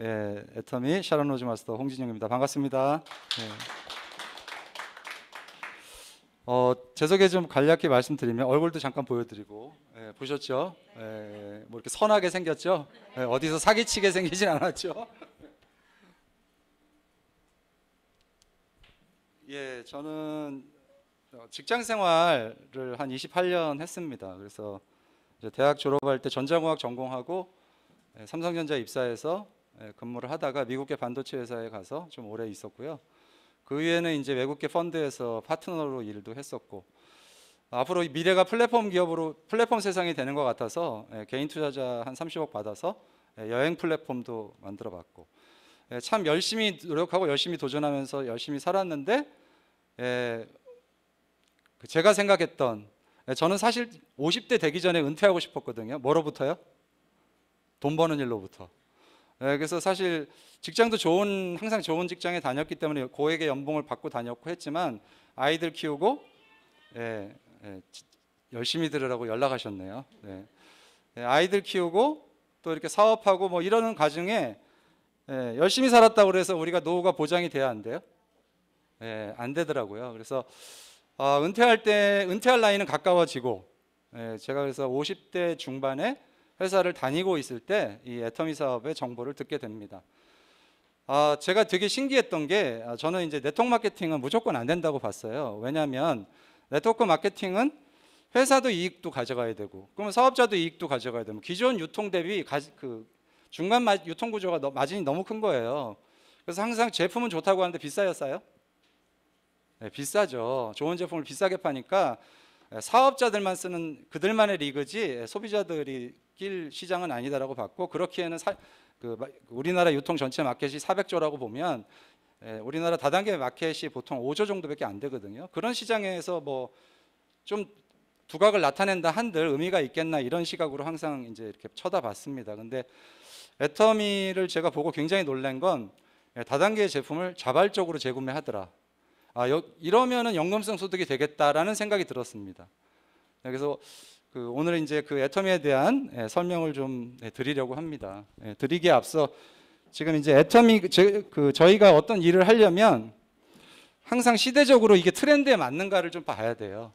예, 애터미 샤론 로즈 마스터 홍진영입니다. 반갑습니다. 예. 어, 제 소개 좀 간략히 말씀드리면 얼굴도 잠깐 보여드리고 예, 보셨죠? 예, 뭐 이렇게 선하게 생겼죠? 예, 어디서 사기치게 생기진 않았죠? 예, 저는 직장 생활을 한 28년 했습니다. 그래서 대학 졸업할 때 전자공학 전공하고 예, 삼성전자 입사해서 예, 근무를 하다가 미국계 반도체 회사에 가서 좀 오래 있었고요. 그 이후에는 이제 외국계 펀드에서 파트너로 일도 했었고 앞으로 미래가 플랫폼 기업으로 플랫폼 세상이 되는 것 같아서 예, 개인 투자자 한 30억 받아서 예, 여행 플랫폼도 만들어봤고 참 열심히 노력하고 열심히 도전하면서 열심히 살았는데 그 제가 생각했던 저는 사실 50대 되기 전에 은퇴하고 싶었거든요. 뭐로부터요? 돈 버는 일로부터. 예, 그래서 사실 직장도 좋은 항상 좋은 직장에 다녔기 때문에 고액의 연봉을 받고 다녔고 했지만 아이들 키우고 예, 예, 열심히 들으라고 연락하셨네요. 네. 예, 아이들 키우고 또 이렇게 사업하고 뭐 이러는 과정에 예, 열심히 살았다 그래서 우리가 노후가 보장이 돼야 안 돼요? 예, 안 되더라고요. 그래서 어, 은퇴할 때 은퇴할 나이는 가까워지고 예, 제가 그래서 50대 중반에 회사를 다니고 있을 때 이 애터미 사업의 정보를 듣게 됩니다. 아, 제가 되게 신기했던 게 아, 저는 이제 네트워크 마케팅은 무조건 안 된다고 봤어요. 왜냐하면 네트워크 마케팅은 회사도 이익도 가져가야 되고, 그러면 사업자도 이익도 가져가야 되고, 기존 유통 대비 가, 그 중간 마, 유통 구조가 너, 마진이 너무 큰 거예요. 그래서 항상 제품은 좋다고 하는데 비싸요, 싸요? 네, 비싸죠. 좋은 제품을 비싸게 파니까 예, 사업자들만 쓰는 그들만의 리그지 예, 소비자들이 길 시장은 아니다라고 봤고 그렇기에는 사, 그, 그 우리나라 유통 전체 마켓이 400조라고 보면 예, 우리나라 다단계 마켓이 보통 5조 정도밖에 안 되거든요. 그런 시장에서 뭐 좀 두각을 나타낸다 한들 의미가 있겠나 이런 시각으로 항상 이제 이렇게 쳐다봤습니다. 근데 애터미를 제가 보고 굉장히 놀란 건 예, 다단계 제품을 자발적으로 재구매하더라. 아, 여, 이러면은 연금성 소득이 되겠다라는 생각이 들었습니다. 네, 그래서 그 오늘은 이제 그 애텀에 대한 예, 설명을 좀 예, 드리려고 합니다. 예, 드리기에 앞서 지금 이제 애텀이 제, 그 저희가 어떤 일을 하려면 항상 시대적으로 이게 트렌드에 맞는가를 좀 봐야 돼요.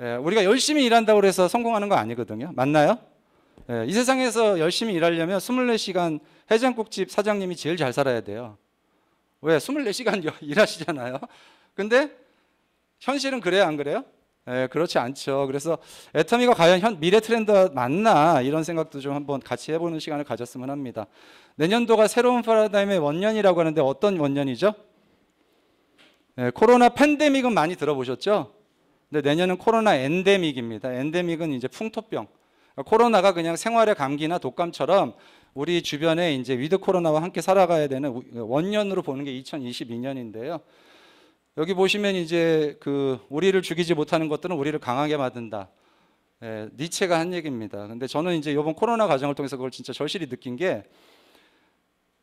예, 우리가 열심히 일한다고 해서 성공하는 거 아니거든요. 맞나요? 예, 이 세상에서 열심히 일하려면 24시간 해장국집 사장님이 제일 잘 살아야 돼요. 왜? 24시간 일하시잖아요. 근데 현실은 그래요, 안 그래요? 에, 예, 그렇지 않죠. 그래서 애터미가 과연 현 미래 트렌드 맞나 이런 생각도 좀 한번 같이 해보는 시간을 가졌으면 합니다. 내년도가 새로운 파라다임의 원년이라고 하는데 어떤 원년이죠? 에, 예, 코로나 팬데믹은 많이 들어보셨죠? 근데 내년은 코로나 엔데믹입니다. 엔데믹은 이제 풍토병. 코로나가 그냥 생활의 감기나 독감처럼 우리 주변에 이제 위드 코로나와 함께 살아가야 되는 원년으로 보는 게 2022년인데요. 여기 보시면 이제 그 우리를 죽이지 못하는 것들은 우리를 강하게 만든다. 예, 니체가 한 얘기입니다. 근데 저는 이제 이번 코로나 과정을 통해서 그걸 진짜 절실히 느낀 게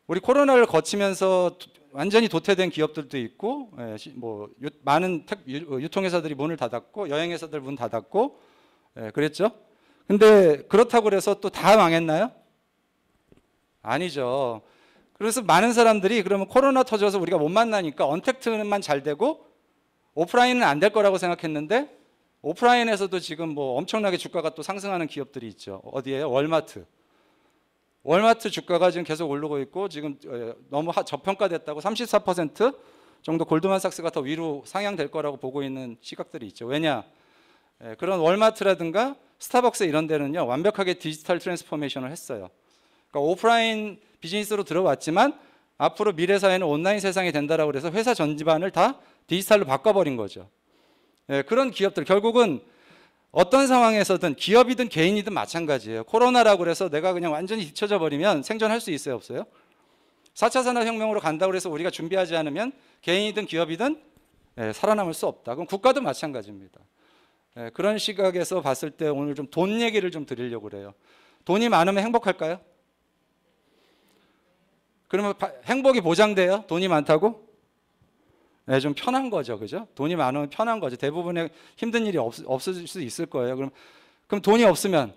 우리 코로나를 거치면서 완전히 도태된 기업들도 있고 예, 뭐 유, 많은 택, 유, 어, 통회사들이 문을 닫았고 여행회사들 문 닫았고 예, 그랬죠. 근데 그렇다고 그래서 또 다 망했나요? 아니죠. 그래서 많은 사람들이 그러면 코로나 터져서 우리가 못 만나니까 언택트만 잘 되고 오프라인은 안 될 거라고 생각했는데 오프라인에서도 지금 뭐 엄청나게 주가가 또 상승하는 기업들이 있죠. 어디에요? 월마트. 월마트 주가가 지금 계속 오르고 있고 지금 어, 너무 저평가됐다고 34% 정도 골드만삭스가 더 위로 상향될 거라고 보고 있는 시각들이 있죠. 왜냐? 예, 그런 월마트라든가 스타벅스 이런 데는요 완벽하게 디지털 트랜스포메이션을 했어요. 그러니까 오프라인 비즈니스로 들어왔지만 앞으로 미래 사회는 온라인 세상이 된다라고 해서 회사 전지반을 다 디지털로 바꿔버린 거죠. 예, 그런 기업들 결국은 어떤 상황에서든 기업이든 개인이든 마찬가지예요. 코로나라고 그래서 내가 그냥 완전히 뒤쳐져 버리면 생존할 수 있어요, 없어요? 4차 산업혁명으로 간다고 해서 우리가 준비하지 않으면 개인이든 기업이든 예, 살아남을 수 없다. 그럼 국가도 마찬가지입니다. 예, 그런 시각에서 봤을 때 오늘 좀 돈 얘기를 좀 드리려고 그래요. 돈이 많으면 행복할까요? 그러면 행복이 보장돼요? 돈이 많다고? 네, 좀 편한 거죠. 그죠? 돈이 많으면 편한 거죠. 대부분의 힘든 일이 없, 없을 수 있을 거예요. 그럼, 그럼 돈이 없으면?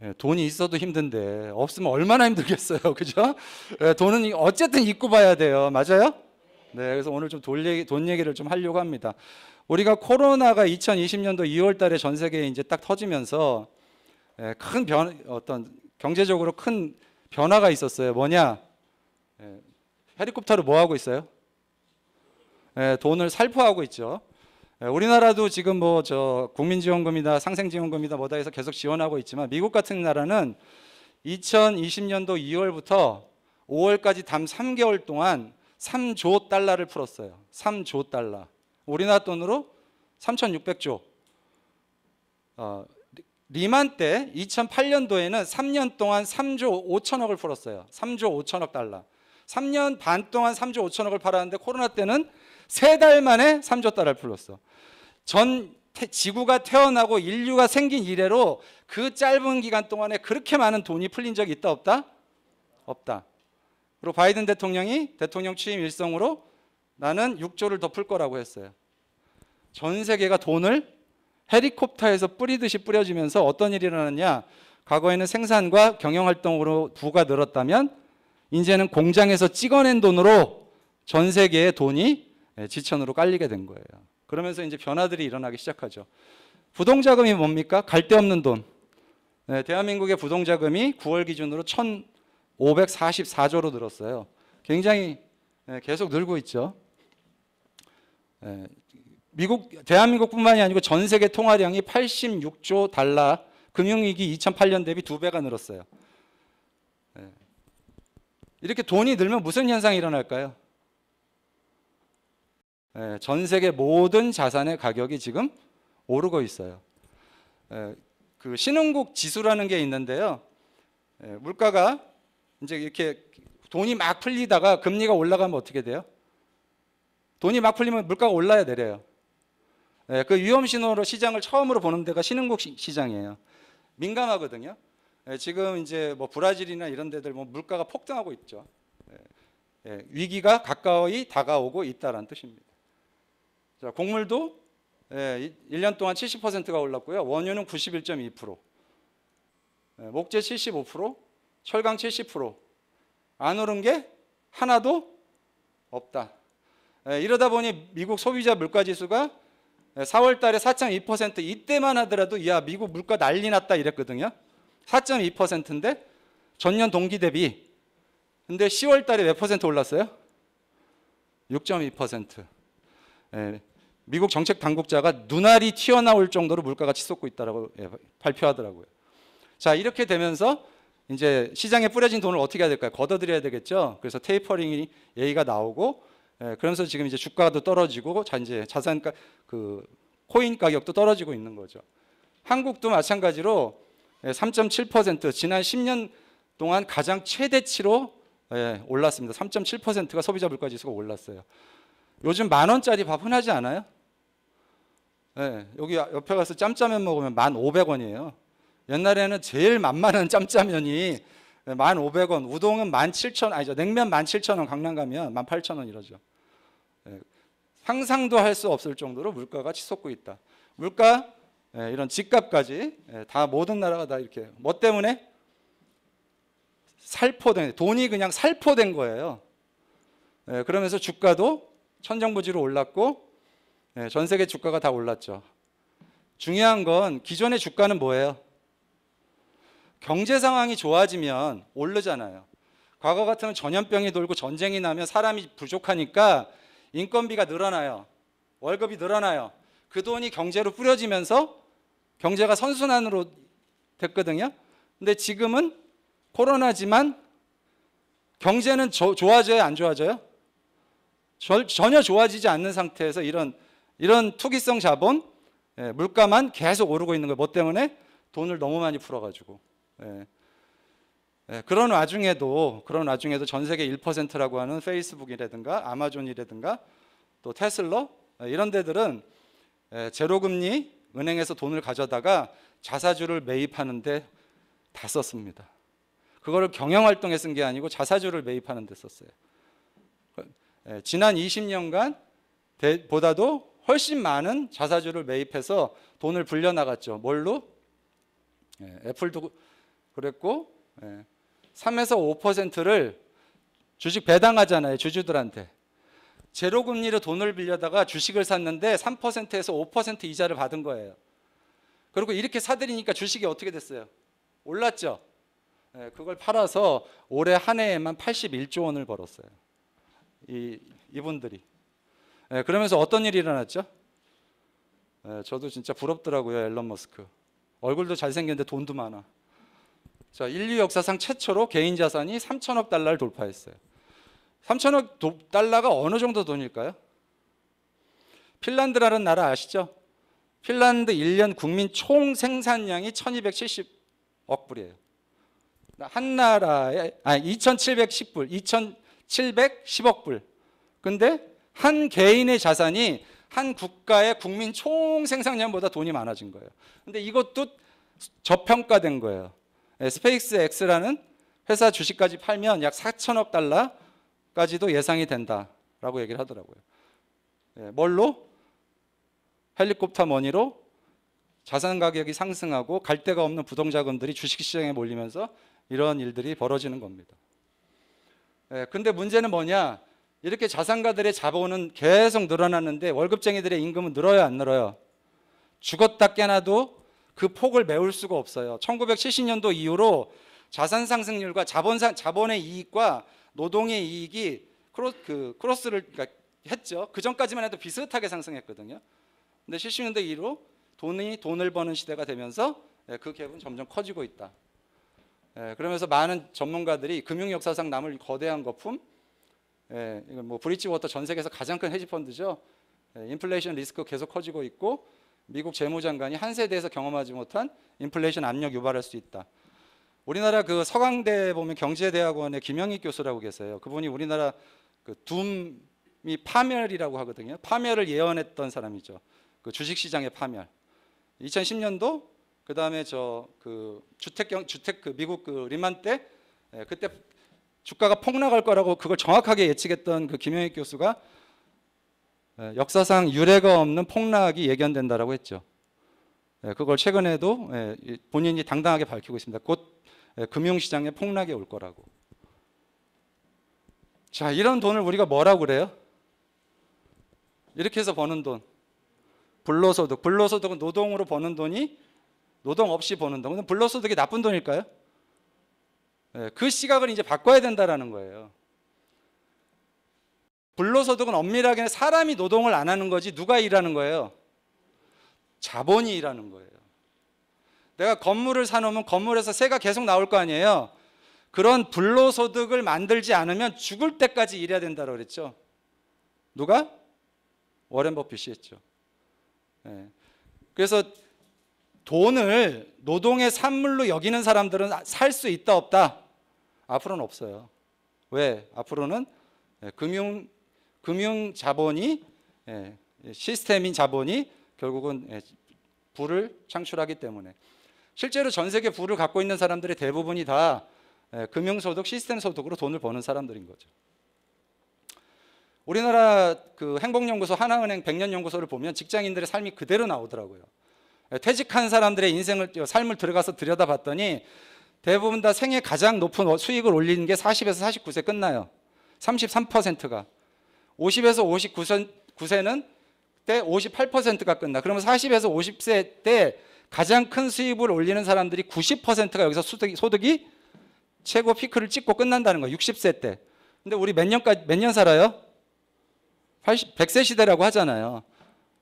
네, 돈이 있어도 힘든데, 없으면 얼마나 힘들겠어요. 그죠? 네, 돈은 어쨌든 입고 봐야 돼요. 맞아요? 네, 그래서 오늘 좀 돈 얘기, 돈 얘기를 좀 하려고 합니다. 우리가 코로나가 2020년도 2월 달에 전 세계에 이제 딱 터지면서 네, 큰 변, 어떤 경제적으로 큰 변화가 있었어요. 뭐냐? 헬리콥터를뭐 예, 하고 있어요? 예, 돈을 살포하고 있죠. 예, 우리나라도 지금 뭐 저 국민지원금이다 상생지원금이다 뭐다 해서 계속 지원하고 있지만 미국 같은 나라는 2020년도 2월부터 5월까지 담 3개월 동안 3조 달러를 풀었어요. 3조 달러. 우리나라 돈으로 3,600조. 어, 리만 때 2008년도에는 3년 동안 3조 5천억을 풀었어요. 3조 5천억 달러. 3년 반 동안 3조 5천억을 팔았는데 코로나 때는 3달 만에 3조 달러를 풀었어. 전 지구가 태어나고 인류가 생긴 이래로 그 짧은 기간 동안에 그렇게 많은 돈이 풀린 적이 있다 없다? 없다. 그리고 바이든 대통령이 대통령 취임 일성으로 나는 6조를 더 풀 거라고 했어요. 전 세계가 돈을 헬리콥터에서 뿌리듯이 뿌려지면서 어떤 일이 일어나느냐? 과거에는 생산과 경영 활동으로 부가 늘었다면 이제는 공장에서 찍어낸 돈으로 전 세계의 돈이 예, 지천으로 깔리게 된 거예요. 그러면서 이제 변화들이 일어나기 시작하죠. 부동자금이 뭡니까? 갈 데 없는 돈. 네, 대한민국의 부동자금이 9월 기준으로 1,544조로 늘었어요. 굉장히 네, 계속 늘고 있죠. 네, 미국 대한민국뿐만이 아니고 전 세계 통화량이 86조 달러 금융위기 2008년 대비 두 배가 늘었어요. 네. 이렇게 돈이 늘면 무슨 현상이 일어날까요? 네, 전 세계 모든 자산의 가격이 지금 오르고 있어요. 네, 그 신흥국 지수라는 게 있는데요. 물가가 이제 이렇게 돈이 막 풀리다가 금리가 올라가면 어떻게 돼요? 돈이 막 풀리면 물가가 올라야 내려요. 예, 그 위험 신호로 시장을 처음으로 보는 데가 신흥국 시장이에요. 민감하거든요. 예, 지금 이제 뭐 브라질이나 이런 데들 뭐 물가가 폭등하고 있죠. 예, 위기가 가까이 다가오고 있다는 뜻입니다. 자, 곡물도 1년 동안 70%가 올랐고요. 원유는 91.2%, 목재 75%, 철강 70%. 안 오른 게 하나도 없다. 이러다 보니 미국 소비자 물가 지수가 4월 달에 4.2% 이때만 하더라도 야 미국 물가 난리 났다 이랬거든요. 4.2%인데 전년 동기 대비 근데 10월 달에 몇 퍼센트 올랐어요? 6.2%. 예, 미국 정책 당국자가 눈알이 튀어나올 정도로 물가가 치솟고 있다라고 예, 발표하더라고요. 자, 이렇게 되면서 이제 시장에 뿌려진 돈을 어떻게 해야 될까요? 걷어들여야 되겠죠. 그래서 테이퍼링 이 얘기가 나오고 예, 그러면서 지금 이제 주가도 떨어지고 자이 자산가 그 코인 가격도 떨어지고 있는 거죠. 한국도 마찬가지로 3.7% 예, 지난 10년 동안 가장 최대치로 예, 올랐습니다. 3.7%가 소비자 물가 지수가 올랐어요. 요즘 만 원짜리 밥 흔하지 않아요? 예, 여기 옆에 가서 짬짜면 먹으면 만 오백 원이에요 옛날에는 제일 만만한 짬짜면이 1 5 0 0원 우동은 17,000원, 아니죠. 냉면 1 7 0 0 0원 강남 가면 만팔0원 이러죠. 예. 상상도 할 수 없을 정도로 물가가 치솟고 있다. 물가 예, 이런 집값까지 예, 다 모든 나라가 다 이렇게 뭐 때문에 살포된 돈이 그냥 살포된 거예요. 그러면서 주가도 천정부지로 올랐고 전 세계 주가가 다 올랐죠. 중요한 건 기존의 주가는 뭐예요? 경제 상황이 좋아지면 오르잖아요. 과거 같으면 전염병이 돌고 전쟁이 나면 사람이 부족하니까 인건비가 늘어나요. 월급이 늘어나요. 그 돈이 경제로 뿌려지면서 경제가 선순환으로 됐거든요. 근데 지금은 코로나지만 경제는 조, 좋아져요, 안 좋아져요? 절, 전혀 좋아지지 않는 상태에서 이런 이런 투기성 자본 예, 물가만 계속 오르고 있는 거예요. 뭐 때문에 돈을 너무 많이 풀어가지고. 예. 예, 그런 와중에도 그런 와중에도 전 세계 1%라고 하는 페이스북이라든가 아마존이라든가 또 테슬러 예, 이런 데들은 예, 제로금리 은행에서 돈을 가져다가 자사주를 매입하는데 다 썼습니다. 그거를 경영활동에 쓴 게 아니고 자사주를 매입하는 데 썼어요. 예, 지난 20년간 대, 보다도 훨씬 많은 자사주를 매입해서 돈을 불려나갔죠. 뭘로? 예, 애플도 그랬고 3에서 예. 5%를 주식 배당하잖아요. 주주들한테. 제로 금리로 돈을 빌려다가 주식을 샀는데 3%에서 5% 이자를 받은 거예요. 그리고 이렇게 사들이니까 주식이 어떻게 됐어요? 올랐죠. 예, 그걸 팔아서 올해 한 해에만 81조 원을 벌었어요. 이 이분들이. 예, 그러면서 어떤 일이 일어났죠? 저도 진짜 부럽더라고요, 앨런 머스크. 얼굴도 잘생겼는데 돈도 많아. 자, 인류 역사상 최초로 개인 자산이 3천억 달러를 돌파했어요. 3천억 도, 달러가 어느 정도 돈일까요? 핀란드라는 나라 아시죠? 핀란드 1년 국민 총 생산량이 1270억 불이에요. 한 나라에 아 2710불, 2710억 불. 근데 한 개인의 자산이 한 국가의 국민 총 생산량보다 돈이 많아진 거예요. 근데 이것도 저평가된 거예요. 예, 스페이스 X라는 회사 주식까지 팔면 약 4천억 달러까지도 예상이 된다라고 얘기를 하더라고요. 예, 뭘로? 헬리콥터 머니로 자산 가격이 상승하고 갈 데가 없는 부동자금들이 주식시장에 몰리면서 이런 일들이 벌어지는 겁니다. 예, 근데 문제는 뭐냐? 이렇게 자산가들의 자본은 계속 늘어났는데 월급쟁이들의 임금은 늘어요, 안 늘어요? 죽었다 깨나도 그 폭을 메울 수가 없어요. 1970년도 이후로 자산 상승률과 자본 자본의 이익과 노동의 이익이 크로, 그 크로스를 그러니까 했죠. 그 전까지만 해도 비슷하게 상승했거든요. 근데 70년대 이후로 돈이 돈을 버는 시대가 되면서 예, 그 갭은 점점 커지고 있다. 예, 그러면서 많은 전문가들이 금융 역사상 남을 거대한 거품, 예, 이건 뭐 브릿지워터 전 세계에서 가장 큰 헤지펀드죠. 인플레이션 리스크 계속 커지고 있고 미국 재무장관이 한세대에서 경험하지 못한 인플레이션 압력 유발할 수 있다. 우리나라 그 서강대 보면 경제대학원의 김영희 교수라고 계세요. 그분이 우리나라 그 둠이 파멸이라고 하거든요. 파멸을 예언했던 사람이죠. 그 주식시장의 파멸. 2010년도 그다음에 저 그 주택 경 주택 그 미국 그 리만 때 예, 그때 주가가 폭락할 거라고 그걸 정확하게 예측했던 그 김영희 교수가 예, 역사상 유례가 없는 폭락이 예견된다라고 했죠. 예, 그걸 최근에도 예, 본인이 당당하게 밝히고 있습니다. 곧 금융시장의 폭락이 올 거라고. 자, 이런 돈을 우리가 뭐라고 그래요? 이렇게 해서 버는 돈. 불로소득. 불로소득은 노동으로 버는 돈이 노동 없이 버는 돈. 근데 불로소득이 나쁜 돈일까요? 그 시각을 이제 바꿔야 된다라는 거예요. 불로소득은 엄밀하게는 사람이 노동을 안 하는 거지 누가 일하는 거예요? 자본이 일하는 거예요. 내가 건물을 사놓으면 건물에서 세가 계속 나올 거 아니에요? 그런 불로소득을 만들지 않으면 죽을 때까지 일해야 된다고 그랬죠. 누가? 워렌 버핏이 했죠. 네. 그래서 돈을 노동의 산물로 여기는 사람들은 살 수 있다 없다? 앞으로는 없어요. 왜? 앞으로는 예, 금융 금융 자본이 예, 시스템인 자본이 결국은 예, 부를 창출하기 때문에 실제로 전 세계 부를 갖고 있는 사람들의 대부분이 다 예, 금융 소득, 시스템 소득으로 돈을 버는 사람들인 거죠. 우리나라 그 행복연구소 하나은행 백년연구소를 보면 직장인들의 삶이 그대로 나오더라고요. 퇴직한 사람들의 인생을 삶을 들어가서 들여다봤더니 대부분 다 생애 가장 높은 수익을 올리는 게 40에서 49세 끝나요. 33%가 50에서 59세는 때 58%가 끝나. 그러면 40에서 50세 때 가장 큰 수입을 올리는 사람들이 90%가 여기서 소득이, 소득이 최고 피크를 찍고 끝난다는 거야. 60세 때. 근데 우리 몇 년까지 몇 년 살아요? 80, 100세 시대라고 하잖아요.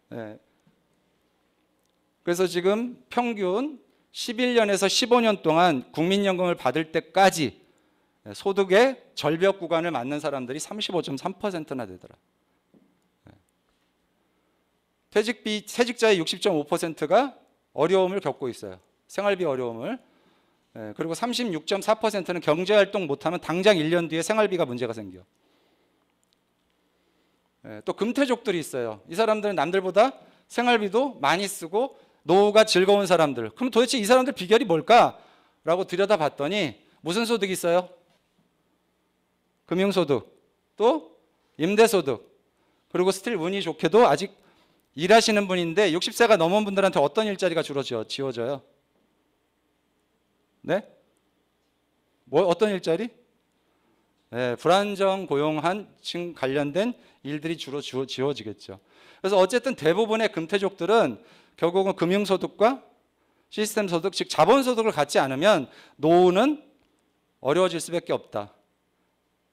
네. 그래서 지금 평균 11년에서 15년 동안 국민연금을 받을 때까지 예, 소득의 절벽 구간을 맞는 사람들이 35.3%나 되더라. 예. 퇴직비 퇴직자의 60.5%가 어려움을 겪고 있어요. 생활비 어려움을. 예, 그리고 36.4%는 경제 활동 못 하면 당장 1년 뒤에 생활비가 문제가 생겨. 또 금태족들이 있어요. 이 사람들은 남들보다 생활비도 많이 쓰고 노후가 즐거운 사람들. 그럼 도대체 이 사람들 비결이 뭘까라고 들여다봤더니 무슨 소득이 있어요? 금융소득, 또 임대소득, 그리고 스틸 운이 좋게도 아직 일하시는 분인데 60세가 넘은 분들한테 어떤 일자리가 주로 지워져요? 네? 뭐 어떤 일자리? 네, 불안정 고용한 층 관련된 일들이 주로 지워지겠죠. 그래서 어쨌든 대부분의 금태족들은 결국은 금융소득과 시스템 소득, 즉 자본소득을 갖지 않으면 노후는 어려워질 수밖에 없다.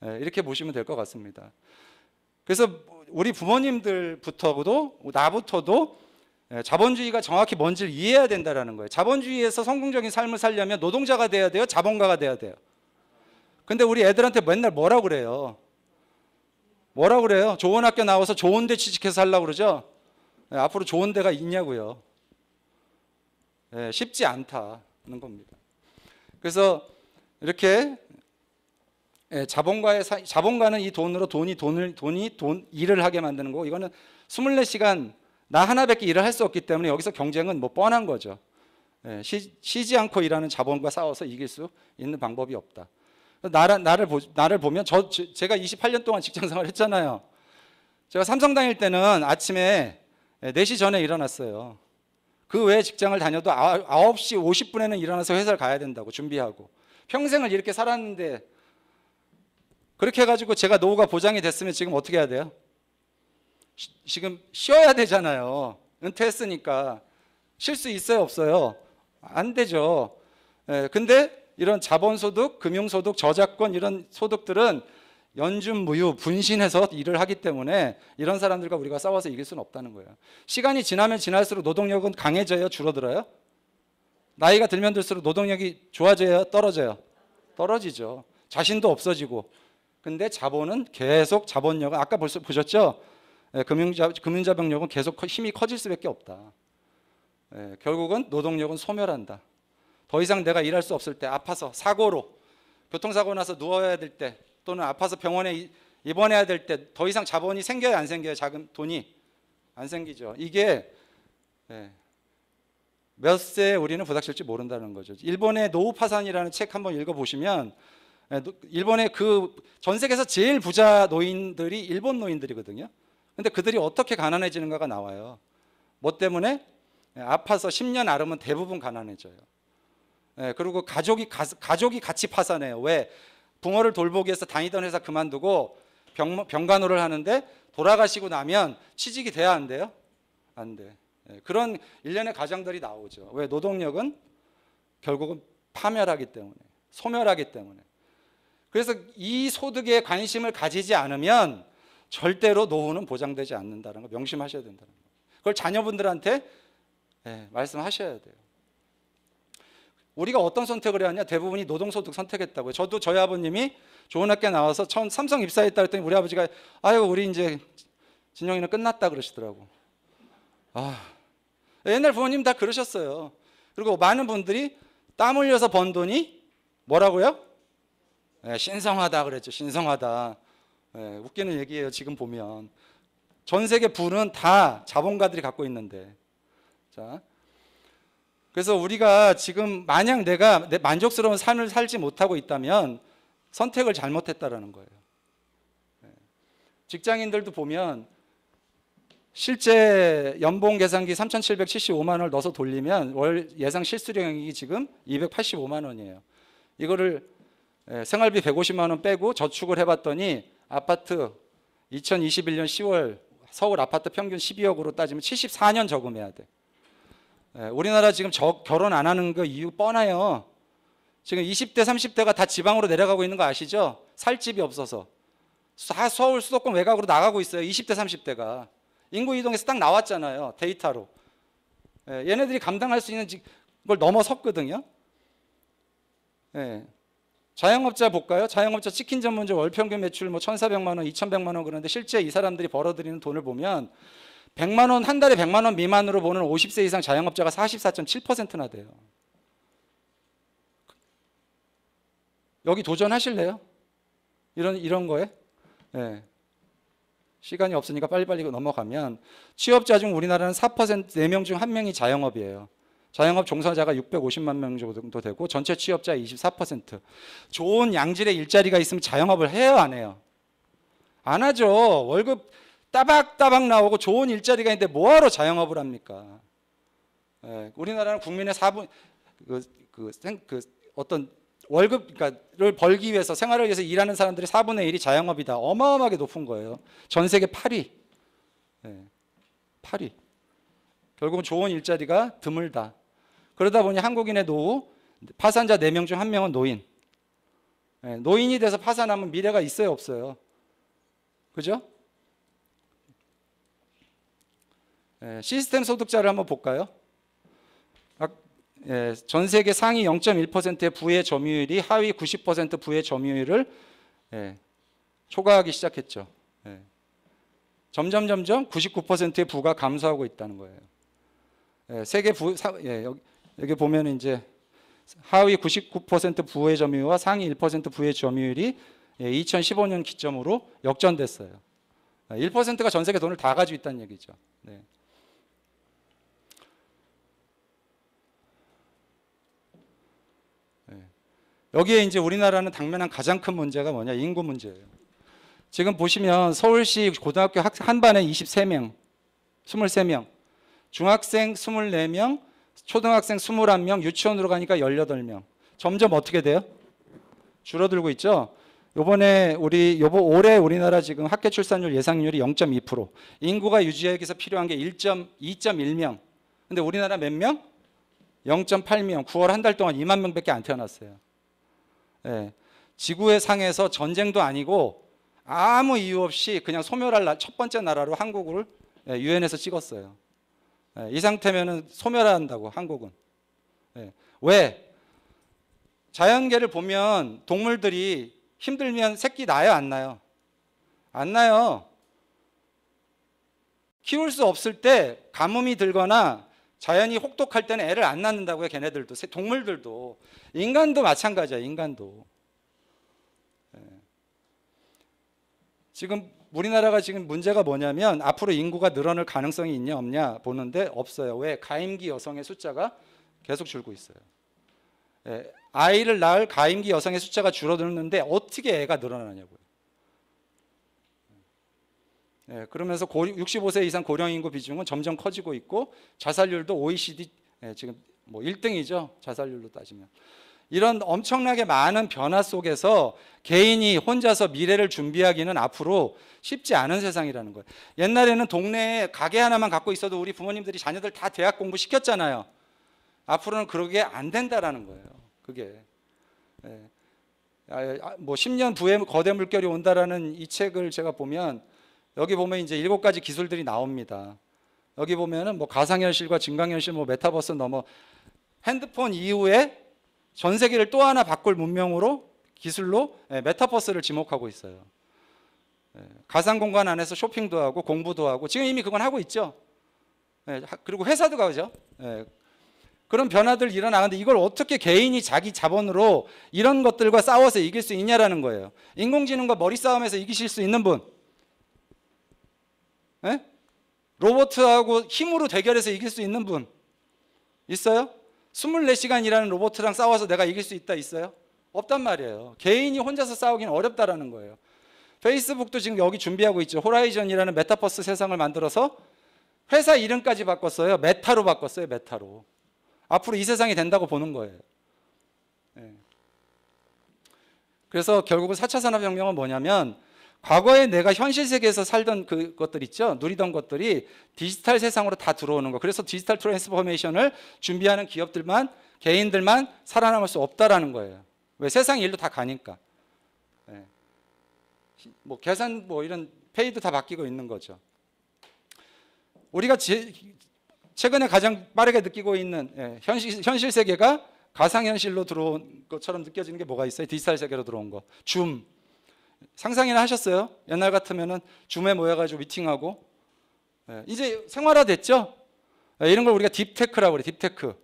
예, 이렇게 보시면 될 것 같습니다. 그래서 우리 부모님들부터도 나부터도 예, 자본주의가 정확히 뭔지를 이해해야 된다라는 거예요. 자본주의에서 성공적인 삶을 살려면 노동자가 돼야 돼요, 자본가가 돼야 돼요. 근데 우리 애들한테 맨날 뭐라 그래요? 뭐라 그래요? 좋은 학교 나와서 좋은 데 취직해서 살라고 그러죠? 네, 앞으로 좋은 데가 있냐고요. 네, 쉽지 않다는 겁니다. 그래서 이렇게 예, 자본가의 사, 자본가는 이 돈으로 돈이 돈을 돈이 돈 일을 하게 만드는 거고 이거는 24시간 나 하나밖에 일을 할 수 없기 때문에 여기서 경쟁은 뭐 뻔한 거죠. 예, 쉬, 지 않고 일하는 자본과 싸워서 이길 수 있는 방법이 없다. 나라, 나를, 보, 나를 보면 저, 제가 28년 동안 직장 생활 했잖아요. 제가 삼성 다닐 때는 아침에 4시 전에 일어났어요. 그 외에 직장을 다녀도 9시 50분에는 일어나서 회사를 가야 된다고 준비하고 평생을 이렇게 살았는데 그렇게 해가지고 제가 노후가 보장이 됐으면 지금 어떻게 해야 돼요? 쉬, 지금 쉬어야 되잖아요. 은퇴했으니까. 쉴 수 있어요, 없어요? 안 되죠. 예, 근데 이런 자본소득, 금융소득, 저작권 이런 소득들은 연준무휴 분신해서 일을 하기 때문에 이런 사람들과 우리가 싸워서 이길 수는 없다는 거예요. 시간이 지나면 지날수록 노동력은 강해져요, 줄어들어요? 나이가 들면 들수록 노동력이 좋아져요, 떨어져요? 떨어지죠. 자신도 없어지고 근데 자본은 계속 자본력은 아까 벌써 보셨죠? 예, 금융자, 금융자병력은 계속 힘이 커질 수밖에 없다. 예, 결국은 노동력은 소멸한다. 더 이상 내가 일할 수 없을 때 아파서 사고로 교통사고 나서 누워야 될 때 또는 아파서 병원에 입원해야 될 때 더 이상 자본이 생겨야 안 생겨요 자금 돈이 안 생기죠 이게 예, 몇 세에 우리는 부닥칠지 모른다는 거죠 일본의 노후 파산이라는 책 한번 읽어보시면 예, 일본의 그 전 세계에서 제일 부자 노인들이 일본 노인들이거든요. 근데 그들이 어떻게 가난해지는가가 나와요. 뭐 때문에 예, 아파서 10년 앓으면 대부분 가난해져요. 예, 그리고 가족이 가, 족이 같이 파산해요. 왜? 붕어를 돌보기 위해서 다니던 회사 그만두고 병, 병간호를 하는데 돌아가시고 나면 취직이 돼야 안 돼요? 안 돼. 그런 일련의 가정들이 나오죠. 왜 노동력은 결국은 파멸하기 때문에, 소멸하기 때문에. 그래서 이 소득에 관심을 가지지 않으면 절대로 노후는 보장되지 않는다는 거 명심하셔야 된다는 거. 그걸 자녀분들한테 네, 말씀하셔야 돼요. 우리가 어떤 선택을 해왔냐? 대부분이 노동소득 선택했다고요. 저도 저희 아버님이 좋은 학교 에 나와서 처음 삼성 입사했다 그랬더니 우리 아버지가 아유 우리 이제 진영이는 끝났다 그러시더라고. 아 옛날 부모님 다 그러셨어요. 그리고 많은 분들이 땀 흘려서 번 돈이 뭐라고요? 예, 신성하다 그랬죠. 신성하다. 예, 웃기는 얘기예요. 지금 보면 전 세계 부는 다 자본가들이 갖고 있는데. 자. 그래서 우리가 지금 만약 내가 내 만족스러운 삶을 살지 못하고 있다면 선택을 잘못했다라는 거예요. 예, 직장인들도 보면 실제 연봉 계산기 3,775만 원을 넣어서 돌리면 월 예상 실수령이 지금 285만 원이에요. 이거를 예, 생활비 150만 원 빼고 저축을 해봤더니 아파트 2021년 10월 서울 아파트 평균 12억으로 따지면 74년 저금해야 돼. 예, 우리나라 지금 저, 결혼 안 하는 거 이유 뻔해요. 지금 20대, 30대가 다 지방으로 내려가고 있는 거 아시죠? 살 집이 없어서. 다 서울 수도권 외곽으로 나가고 있어요. 20대, 30대가. 인구 이동에서 딱 나왔잖아요. 데이터로. 예, 얘네들이 감당할 수 있는 걸 넘어섰거든요. 예. 자영업자 볼까요? 자영업자 치킨 전문점 월 평균 매출 뭐 1,400만 원, 2,100만 원 그런데 실제 이 사람들이 벌어들이는 돈을 보면 100만 원 한 달에 100만 원 미만으로 보는 50세 이상 자영업자가 44.7%나 돼요. 여기 도전하실래요? 이런 이런 거에? 네. 시간이 없으니까 빨리빨리 넘어가면 취업자 중 우리나라는 4% 4명 중 1명이 자영업이에요. 자영업 종사자가 650만 명 정도 되고 전체 취업자 24%. 좋은 양질의 일자리가 있으면 자영업을 해요, 안 해요? 안 하죠. 월급 따박따박 나오고 좋은 일자리가 있는데 뭐하러 자영업을 합니까? 예, 우리나라는 국민의 4분 그, 그, 생, 그 어떤 월급 그니까를 벌기 위해서 생활을 위해서 일하는 사람들이 4분의 1이 자영업이다. 어마어마하게 높은 거예요. 전 세계 8위. 예, 8위. 결국은 좋은 일자리가 드물다. 그러다 보니 한국인의 노후, 파산자 4명 중 1명은 노인. 예, 노인이 돼서 파산하면 미래가 있어요, 없어요? 그죠? 예, 시스템 소득자를 한번 볼까요? 예, 전 세계 상위 0.1%의 부의 점유율이 하위 90% 부의 점유율을 초과하기 시작했죠. 점점 점점 99%의 부가 감소하고 있다는 거예요. 세계 부 여기 보면 이제 하위 99% 부의 점유율과 상위 1% 부의 점유율이 2015년 예, 기점으로 역전됐어요. 1%가 아, 전 세계 돈을 다 가지고 있다는 얘기죠. 네. 네. 여기에 이제 우리나라는 당면한 가장 큰 문제가 뭐냐 인구 문제예요. 지금 보시면 서울시 고등학교 학생 한반에 23명, 23명, 중학생 24명, 초등학생 21명, 유치원으로 가니까 18명. 점점 어떻게 돼요? 줄어들고 있죠. 요번에 우리 요번 올해 우리나라 지금 학계 출산율 예상률이 0.2%. 인구가 유지하기 위해서 필요한 게 1.2.1명. 근데 우리나라 몇 명? 0.8명. 9월 한 달 동안 2만 명밖에 안 태어났어요. 예. 지구의 상에서 전쟁도 아니고 아무 이유 없이 그냥 소멸할 첫 번째 나라로 한국을 예, 유엔에서 찍었어요. 예, 이 상태면은 소멸한다고 한국은. 예, 왜? 자연계를 보면 동물들이 힘들면 새끼 나요, 안 나요? 안 나요. 키울 수 없을 때 가뭄이 들거나 자연이 혹독할 때는 애를 안 낳는다고요, 걔네들도. 동물들도. 인간도 마찬가지야, 인간도. 예. 지금 우리나라가 지금 문제가 뭐냐면 앞으로 인구가 늘어날 가능성이 있냐 없냐 보는데 없어요. 왜? 가임기 여성의 숫자가 계속 줄고 있어요. 예, 아이를 낳을 가임기 여성의 숫자가 줄어드는데 어떻게 애가 늘어나냐고요. 예, 그러면서 고 65세 이상 고령 인구 비중은 점점 커지고 있고 자살률도 OECD 예, 지금 뭐 1등이죠. 자살률로 따지면. 이런 엄청나게 많은 변화 속에서 개인이 혼자서 미래를 준비하기는 앞으로 쉽지 않은 세상이라는 거예요. 옛날에는 동네에 가게 하나만 갖고 있어도 우리 부모님들이 자녀들 다 대학 공부 시켰잖아요. 앞으로는 그러게 안 된다라는 거예요. 그게. 네. 뭐 10년 후에 거대 물결이 온다라는 이 책을 제가 보면 여기 보면 이제 일곱 가지 기술들이 나옵니다. 여기 보면은 뭐 가상현실과 증강현실, 뭐 메타버스 넘어 핸드폰 이후에 전 세계를 또 하나 바꿀 문명으로 기술로 예, 메타버스를 지목하고 있어요. 예, 가상 공간 안에서 쇼핑도 하고 공부도 하고 지금 이미 그건 하고 있죠. 예, 그리고 회사도 가죠. 그런 변화들 일어나는데 이걸 어떻게 개인이 자기 자본으로 이런 것들과 싸워서 이길 수 있냐라는 거예요. 인공지능과 머리 싸움에서 이기실 수 있는 분. 로버트하고 힘으로 대결해서 이길 수 있는 분 있어요? 24시간이라는 로봇랑 싸워서 내가 이길 수 있다 있어요? 없단 말이에요. 개인이 혼자서 싸우기는 어렵다라는 거예요. 페이스북도 지금 여기 준비하고 있죠. 호라이즌이라는 메타버스 세상을 만들어서 회사 이름까지 바꿨어요. 메타로 바꿨어요. 메타로. 앞으로 이 세상이 된다고 보는 거예요. 네. 그래서 결국은 4차 산업혁명은 뭐냐면 과거에 내가 현실 세계에서 살던 그것들 있죠. 누리던 것들이 디지털 세상으로 다 들어오는 거. 그래서 디지털 트랜스포메이션을 준비하는 기업들만 개인들만 살아남을 수 없다라는 거예요. 왜 세상 일도다 가니까. 네. 뭐 계산 뭐 이런 페이도 다 바뀌고 있는 거죠. 우리가 제, 최근에 가장 빠르게 느끼고 있는 예, 현실, 현실 세계가 가상현실로 들어온 것처럼 느껴지는 게 뭐가 있어요? 디지털 세계로 들어온 거. 줌, 상상이나 하셨어요? 옛날 같으면은 줌에 모여가지고 미팅하고 네, 이제 생활화 됐죠? 네, 이런 걸 우리가 딥테크라고 그래, 딥테크.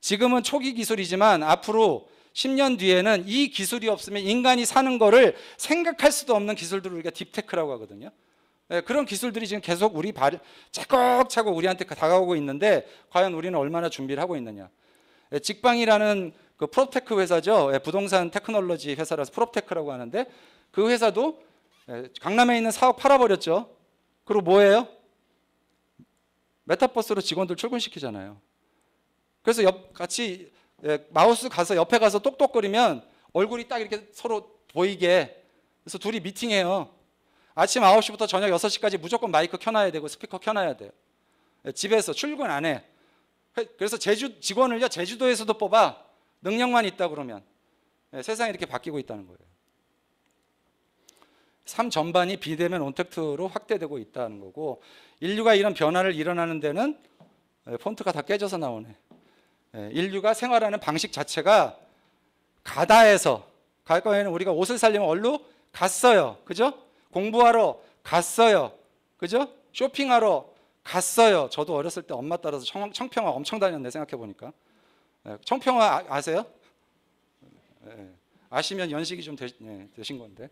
지금은 초기 기술이지만 앞으로 10년 뒤에는 이 기술이 없으면 인간이 사는 거를 생각할 수도 없는 기술들을 우리가 딥테크라고 하거든요. 네, 그런 기술들이 지금 계속 우리 발, 차곡차곡 우리한테 다가오고 있는데 과연 우리는 얼마나 준비를 하고 있느냐. 직방이라는 그 프로테크 회사죠. 부동산 테크놀로지 회사라서 프로테크라고 하는데 그 회사도 예, 강남에 있는 사업 팔아버렸죠. 그리고 뭐예요? 메타버스로 직원들 출근시키잖아요. 그래서 옆 같이 예, 마우스 가서 옆에 가서 똑똑거리면 얼굴이 딱 이렇게 서로 보이게 그래서 둘이 미팅해요. 아침 9시부터 저녁 6시까지 무조건 마이크 켜놔야 되고 스피커 켜놔야 돼요. 예, 집에서 출근 안 해. 그래서 제주 직원을요 제주도에서도 뽑아 능력만 있다 그러면 세상이 이렇게 바뀌고 있다는 거예요. 삶 전반이 비대면 온택트로 확대되고 있다는 거고 인류가 이런 변화를 일어나는 데는 예, 폰트가 다 깨져서 나오네. 예, 인류가 생활하는 방식 자체가 가다에서 갈 거에는 우리가 옷을 살려면 얼루 갔어요. 그죠? 공부하러 갔어요. 그죠? 쇼핑하러 갔어요. 저도 어렸을 때 엄마 따라서 청, 평화 엄청 다녔네 생각해 보니까. 예, 청평화 아, 세요 아시면 연식이 좀 되, 신 건데.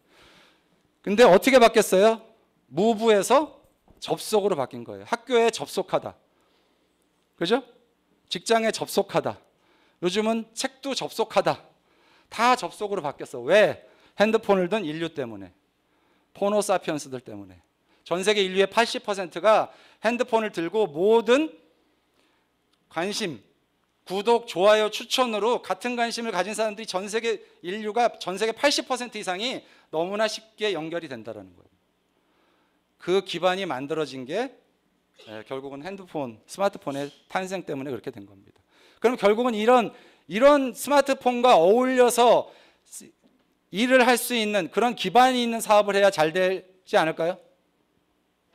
근데 어떻게 바뀌었어요? 무부에서 접속으로 바뀐 거예요. 학교에 접속하다. 그죠? 직장에 접속하다. 요즘은 책도 접속하다. 다 접속으로 바뀌었어. 왜? 핸드폰을 든 인류 때문에. 포노사피언스들 때문에. 전 세계 인류의 80%가 핸드폰을 들고 모든 관심, 구독, 좋아요, 추천으로 같은 관심을 가진 사람들이 전 세계 인류가 전 세계 80% 이상이 너무나 쉽게 연결이 된다라는 거예요. 그 기반이 만들어진 게 예, 결국은 핸드폰, 스마트폰의 탄생 때문에 그렇게 된 겁니다. 그럼 결국은 이런 이런 스마트폰과 어울려서 일을 할 수 있는 그런 기반이 있는 사업을 해야 잘 되지 않을까요?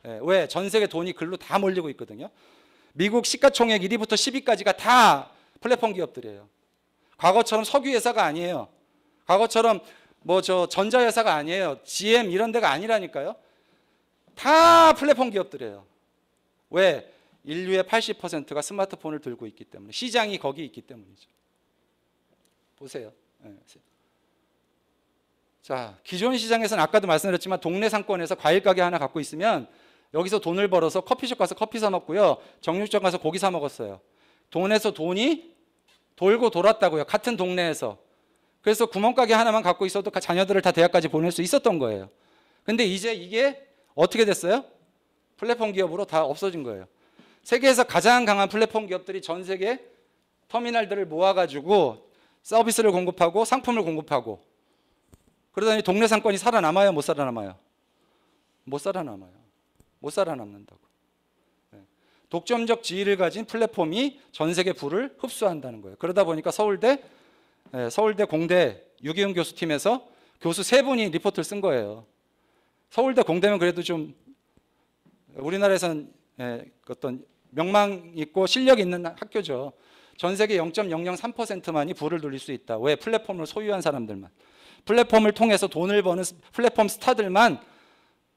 예, 왜? 전 세계 돈이 글로 다 몰리고 있거든요. 미국 시가총액 1위부터 10위까지가 다 플랫폼 기업들이에요. 과거처럼 석유 회사가 아니에요. 과거처럼 뭐저 전자회사가 아니에요. GM 이런 데가 아니라니까요. 다 플랫폼 기업들이에요. 왜? 인류의 80%가 스마트폰을 들고 있기 때문에 시장이 거기 있기 때문이죠. 보세요. 네. 자, 기존 시장에서는 아까도 말씀드렸지만 동네 상권에서 과일 가게 하나 갖고 있으면 여기서 돈을 벌어서 커피숍 가서 커피 사 먹고요. 정육점 가서 고기 사 먹었어요. 돈에서 돈이 돌고 돌았다고요. 같은 동네에서. 그래서 구멍가게 하나만 갖고 있어도 자녀들을 다 대학까지 보낼 수 있었던 거예요. 근데 이제 이게 어떻게 됐어요? 플랫폼 기업으로 다 없어진 거예요. 세계에서 가장 강한 플랫폼 기업들이 전 세계 터미널들을 모아가지고 서비스를 공급하고 상품을 공급하고 그러다니 동네 상권이 살아남아요? 못 살아남아요? 못 살아남아요. 못 살아남는다고. 네. 독점적 지위를 가진 플랫폼이 전 세계 부를 흡수한다는 거예요. 그러다 보니까 서울대 예, 서울대 공대 유기훈 교수팀에서 교수 세 분이 리포트를 쓴 거예요. 서울대 공대면 그래도 좀 우리나라에선 예, 그 어떤 명망 있고 실력 있는 학교죠. 전 세계 0.003%만이 불을 돌릴 수 있다. 왜 플랫폼을 소유한 사람들만 플랫폼을 통해서 돈을 버는 플랫폼 스타들만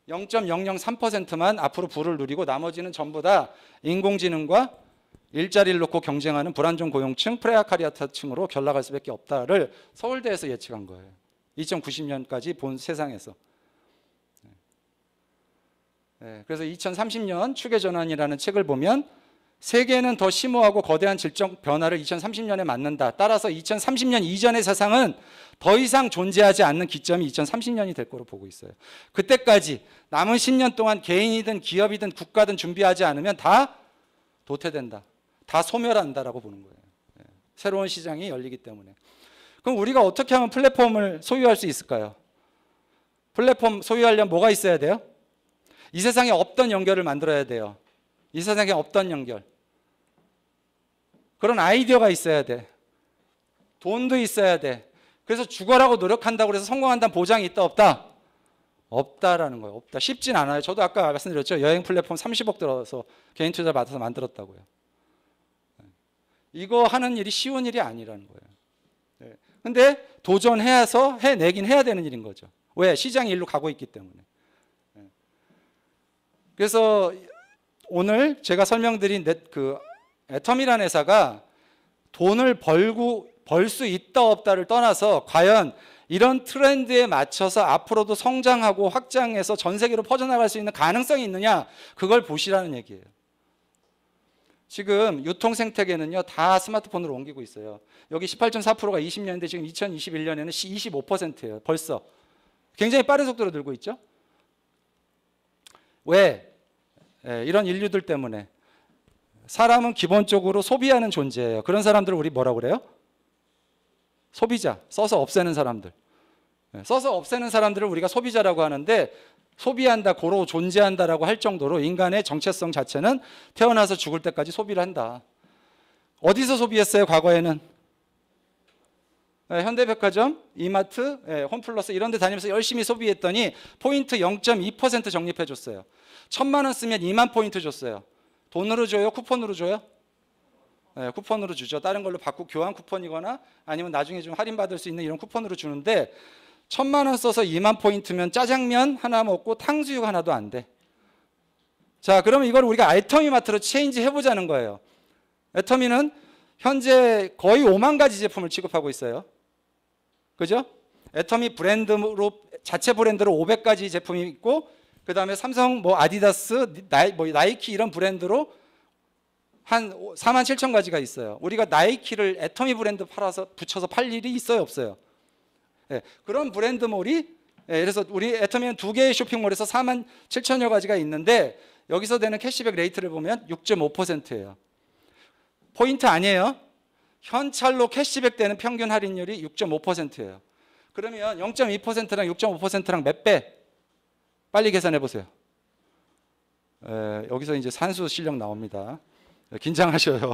0.003%만 앞으로 불을 누리고 나머지는 전부 다 인공지능과 일자리를 놓고 경쟁하는 불안정 고용층 프레아카리아타층으로 결락할 수밖에 없다를 서울대에서 예측한 거예요. 2090년까지 본 세상에서. 네, 네. 그래서 2030년 추계 전환이라는 책을 보면 세계는 더 심오하고 거대한 질적 변화를 2030년에 맞는다. 따라서 2030년 이전의 세상은 더 이상 존재하지 않는 기점이 2030년이 될 거로 보고 있어요. 그때까지 남은 10년 동안 개인이든 기업이든 국가든 준비하지 않으면 다 도태된다. 다 소멸한다라고 보는 거예요. 예. 새로운 시장이 열리기 때문에. 그럼 우리가 어떻게 하면 플랫폼을 소유할 수 있을까요? 플랫폼 소유하려면 뭐가 있어야 돼요? 이 세상에 없던 연결을 만들어야 돼요. 이 세상에 없던 연결. 그런 아이디어가 있어야 돼. 돈도 있어야 돼. 그래서 죽어라고 노력한다고 해서 성공한다는 보장이 있다 없다? 없다라는 거예요. 없다. 쉽진 않아요. 저도 아까 말씀드렸죠. 여행 플랫폼 30억 들어서 개인 투자 받아서 만들었다고요. 이거 하는 일이 쉬운 일이 아니라는 거예요. 네. 근데 도전해서 해내긴 해야 되는 일인 거죠. 왜? 시장이 일로 가고 있기 때문에. 네. 그래서 오늘 제가 설명드린 그 애텀이라는 회사가 돈을 벌고 벌 수 있다 없다를 떠나서 과연 이런 트렌드에 맞춰서 앞으로도 성장하고 확장해서 전 세계로 퍼져나갈 수 있는 가능성이 있느냐 그걸 보시라는 얘기예요. 지금 유통 생태계는요 다 스마트폰으로 옮기고 있어요. 여기 18.4%가 20년인데 지금 2021년에는 25%예요. 벌써 굉장히 빠른 속도로 늘고 있죠. 왜 예, 이런 인류들 때문에 사람은 기본적으로 소비하는 존재예요. 그런 사람들을 우리 뭐라 그래요? 소비자, 써서 없애는 사람들. 예, 써서 없애는 사람들을 우리가 소비자라고 하는데 소비한다, 고로 존재한다라고 할 정도로 인간의 정체성 자체는 태어나서 죽을 때까지 소비를 한다. 어디서 소비했어요, 과거에는? 예, 현대백화점, 이마트, 예, 홈플러스 이런 데 다니면서 열심히 소비했더니 포인트 0.2% 적립해 줬어요. 천만 원 쓰면 2만 포인트 줬어요. 돈으로 줘요? 쿠폰으로 줘요? 네, 쿠폰으로 주죠. 다른 걸로 바꾸 교환 쿠폰이거나 아니면 나중에 좀 할인 받을 수 있는 이런 쿠폰으로 주는데 천만 원 써서 2만 포인트면 짜장면 하나 먹고 탕수육 하나도 안 돼. 자, 그러면 이걸 우리가 알터미 마트로 체인지 해보자는 거예요. 애터미는 현재 거의 5만 가지 제품을 취급하고 있어요. 그죠? 애터미 브랜드로 자체 브랜드로 500가지 제품이 있고 그 다음에 삼성, 뭐 아디다스, 나이, 뭐 나이키 이런 브랜드로 한 4만 7천 가지가 있어요. 우리가 나이키를 애터미 브랜드 팔아서 붙여서 팔 일이 있어요, 없어요? 예, 그런 브랜드몰이 예, 그래서 우리 애터미는 두 개의 쇼핑몰에서 4만 7천여 가지가 있는데 여기서 되는 캐시백 레이트를 보면 6.5%예요. 포인트 아니에요. 현찰로 캐시백 되는 평균 할인율이 6.5%예요. 그러면 0.2%랑 6.5%랑 몇 배? 빨리 계산해 보세요. 에, 예, 여기서 이제 산수 실력 나옵니다. 긴장하셔요.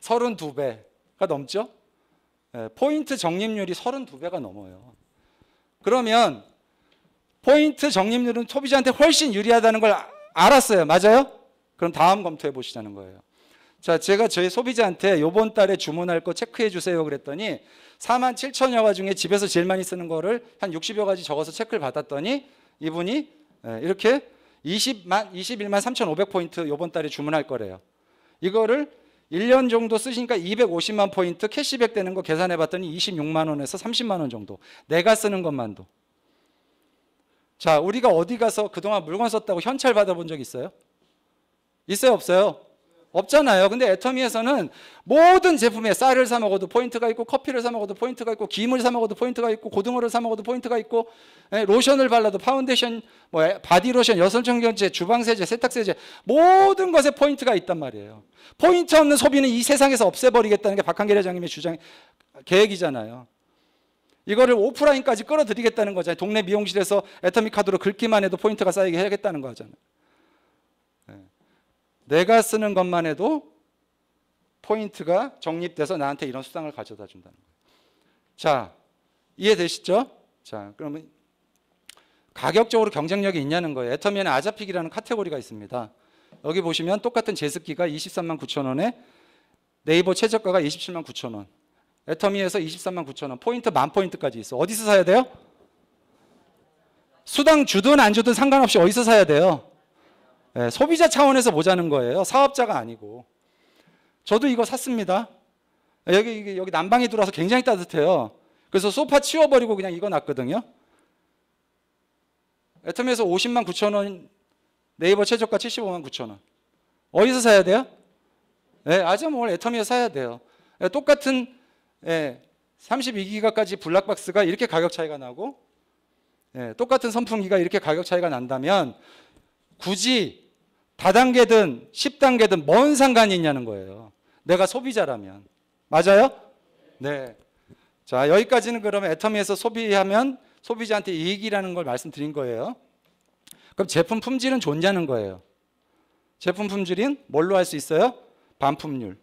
32배가 넘죠? 예, 포인트 적립률이 32배가 넘어요. 그러면 포인트 적립률은 소비자한테 훨씬 유리하다는 걸 아, 알았어요. 맞아요? 그럼 다음 검토해 보시자는 거예요. 자, 제가 저희 소비자한테 요번 달에 주문할 거 체크해 주세요 그랬더니 4만 7천여 가 중에 집에서 제일 많이 쓰는 거를 한 60여 가지 적어서 체크를 받았더니 이분이 예, 이렇게 20만 21만 3,500 포인트 요번 달에 주문할 거래요. 이거를 1년 정도 쓰시니까 250만 포인트 캐시백 되는 거 계산해 봤더니 26만 원에서 30만 원 정도. 내가 쓰는 것만도. 자, 우리가 어디 가서 그동안 물건 썼다고 현찰 받아본 적 있어요? 있어요, 없어요? 없잖아요. 근데 애터미에서는 모든 제품에 쌀을 사 먹어도 포인트가 있고 커피를 사 먹어도 포인트가 있고 김을 사 먹어도 포인트가 있고 고등어를 사 먹어도 포인트가 있고 예, 로션을 발라도 파운데이션 뭐 예, 바디 로션, 여성 청결제, 주방 세제, 세탁 세제 모든 것에 포인트가 있단 말이에요. 포인트 없는 소비는 이 세상에서 없애버리겠다는 게 박한길 회장님의 주장 계획이잖아요. 이거를 오프라인까지 끌어들이겠다는 거잖아요. 동네 미용실에서 애터미 카드로 긁기만 해도 포인트가 쌓이게 해야겠다는 거잖아요. 내가 쓰는 것만 해도 포인트가 적립돼서 나한테 이런 수당을 가져다 준다는 거예요. 자, 이해되시죠? 자, 그러면 가격적으로 경쟁력이 있냐는 거예요. 애터미에는 아자픽이라는 카테고리가 있습니다. 여기 보시면 똑같은 제습기가 23만 9천 원에 네이버 최저가가 27만 9천 원. 애터미에서 23만 9천 원. 포인트 만 포인트까지 있어. 어디서 사야 돼요? 수당 주든 안 주든 상관없이 어디서 사야 돼요? 예, 소비자 차원에서 보자는 거예요. 사업자가 아니고. 저도 이거 샀습니다. 예, 여기 여기 난방이 들어와서 굉장히 따뜻해요. 그래서 소파 치워버리고 그냥 이거 놨거든요. 애터미에서 50만 9천 원, 네이버 최저가 75만 9천 원. 어디서 사야 돼요? 예, 아즈몰 뭐 애터미에서 사야 돼요. 예, 똑같은 예, 32기가까지 블락박스가 이렇게 가격 차이가 나고 예, 똑같은 선풍기가 이렇게 가격 차이가 난다면 굳이 다단계든 10단계든 뭔 상관이 있냐는 거예요. 내가 소비자라면. 맞아요? 네. 자, 여기까지는 그러면 애터미에서 소비하면 소비자한테 이익이라는 걸 말씀드린 거예요. 그럼 제품 품질은 존재하는 거예요. 제품 품질인 뭘로 할 수 있어요? 반품률.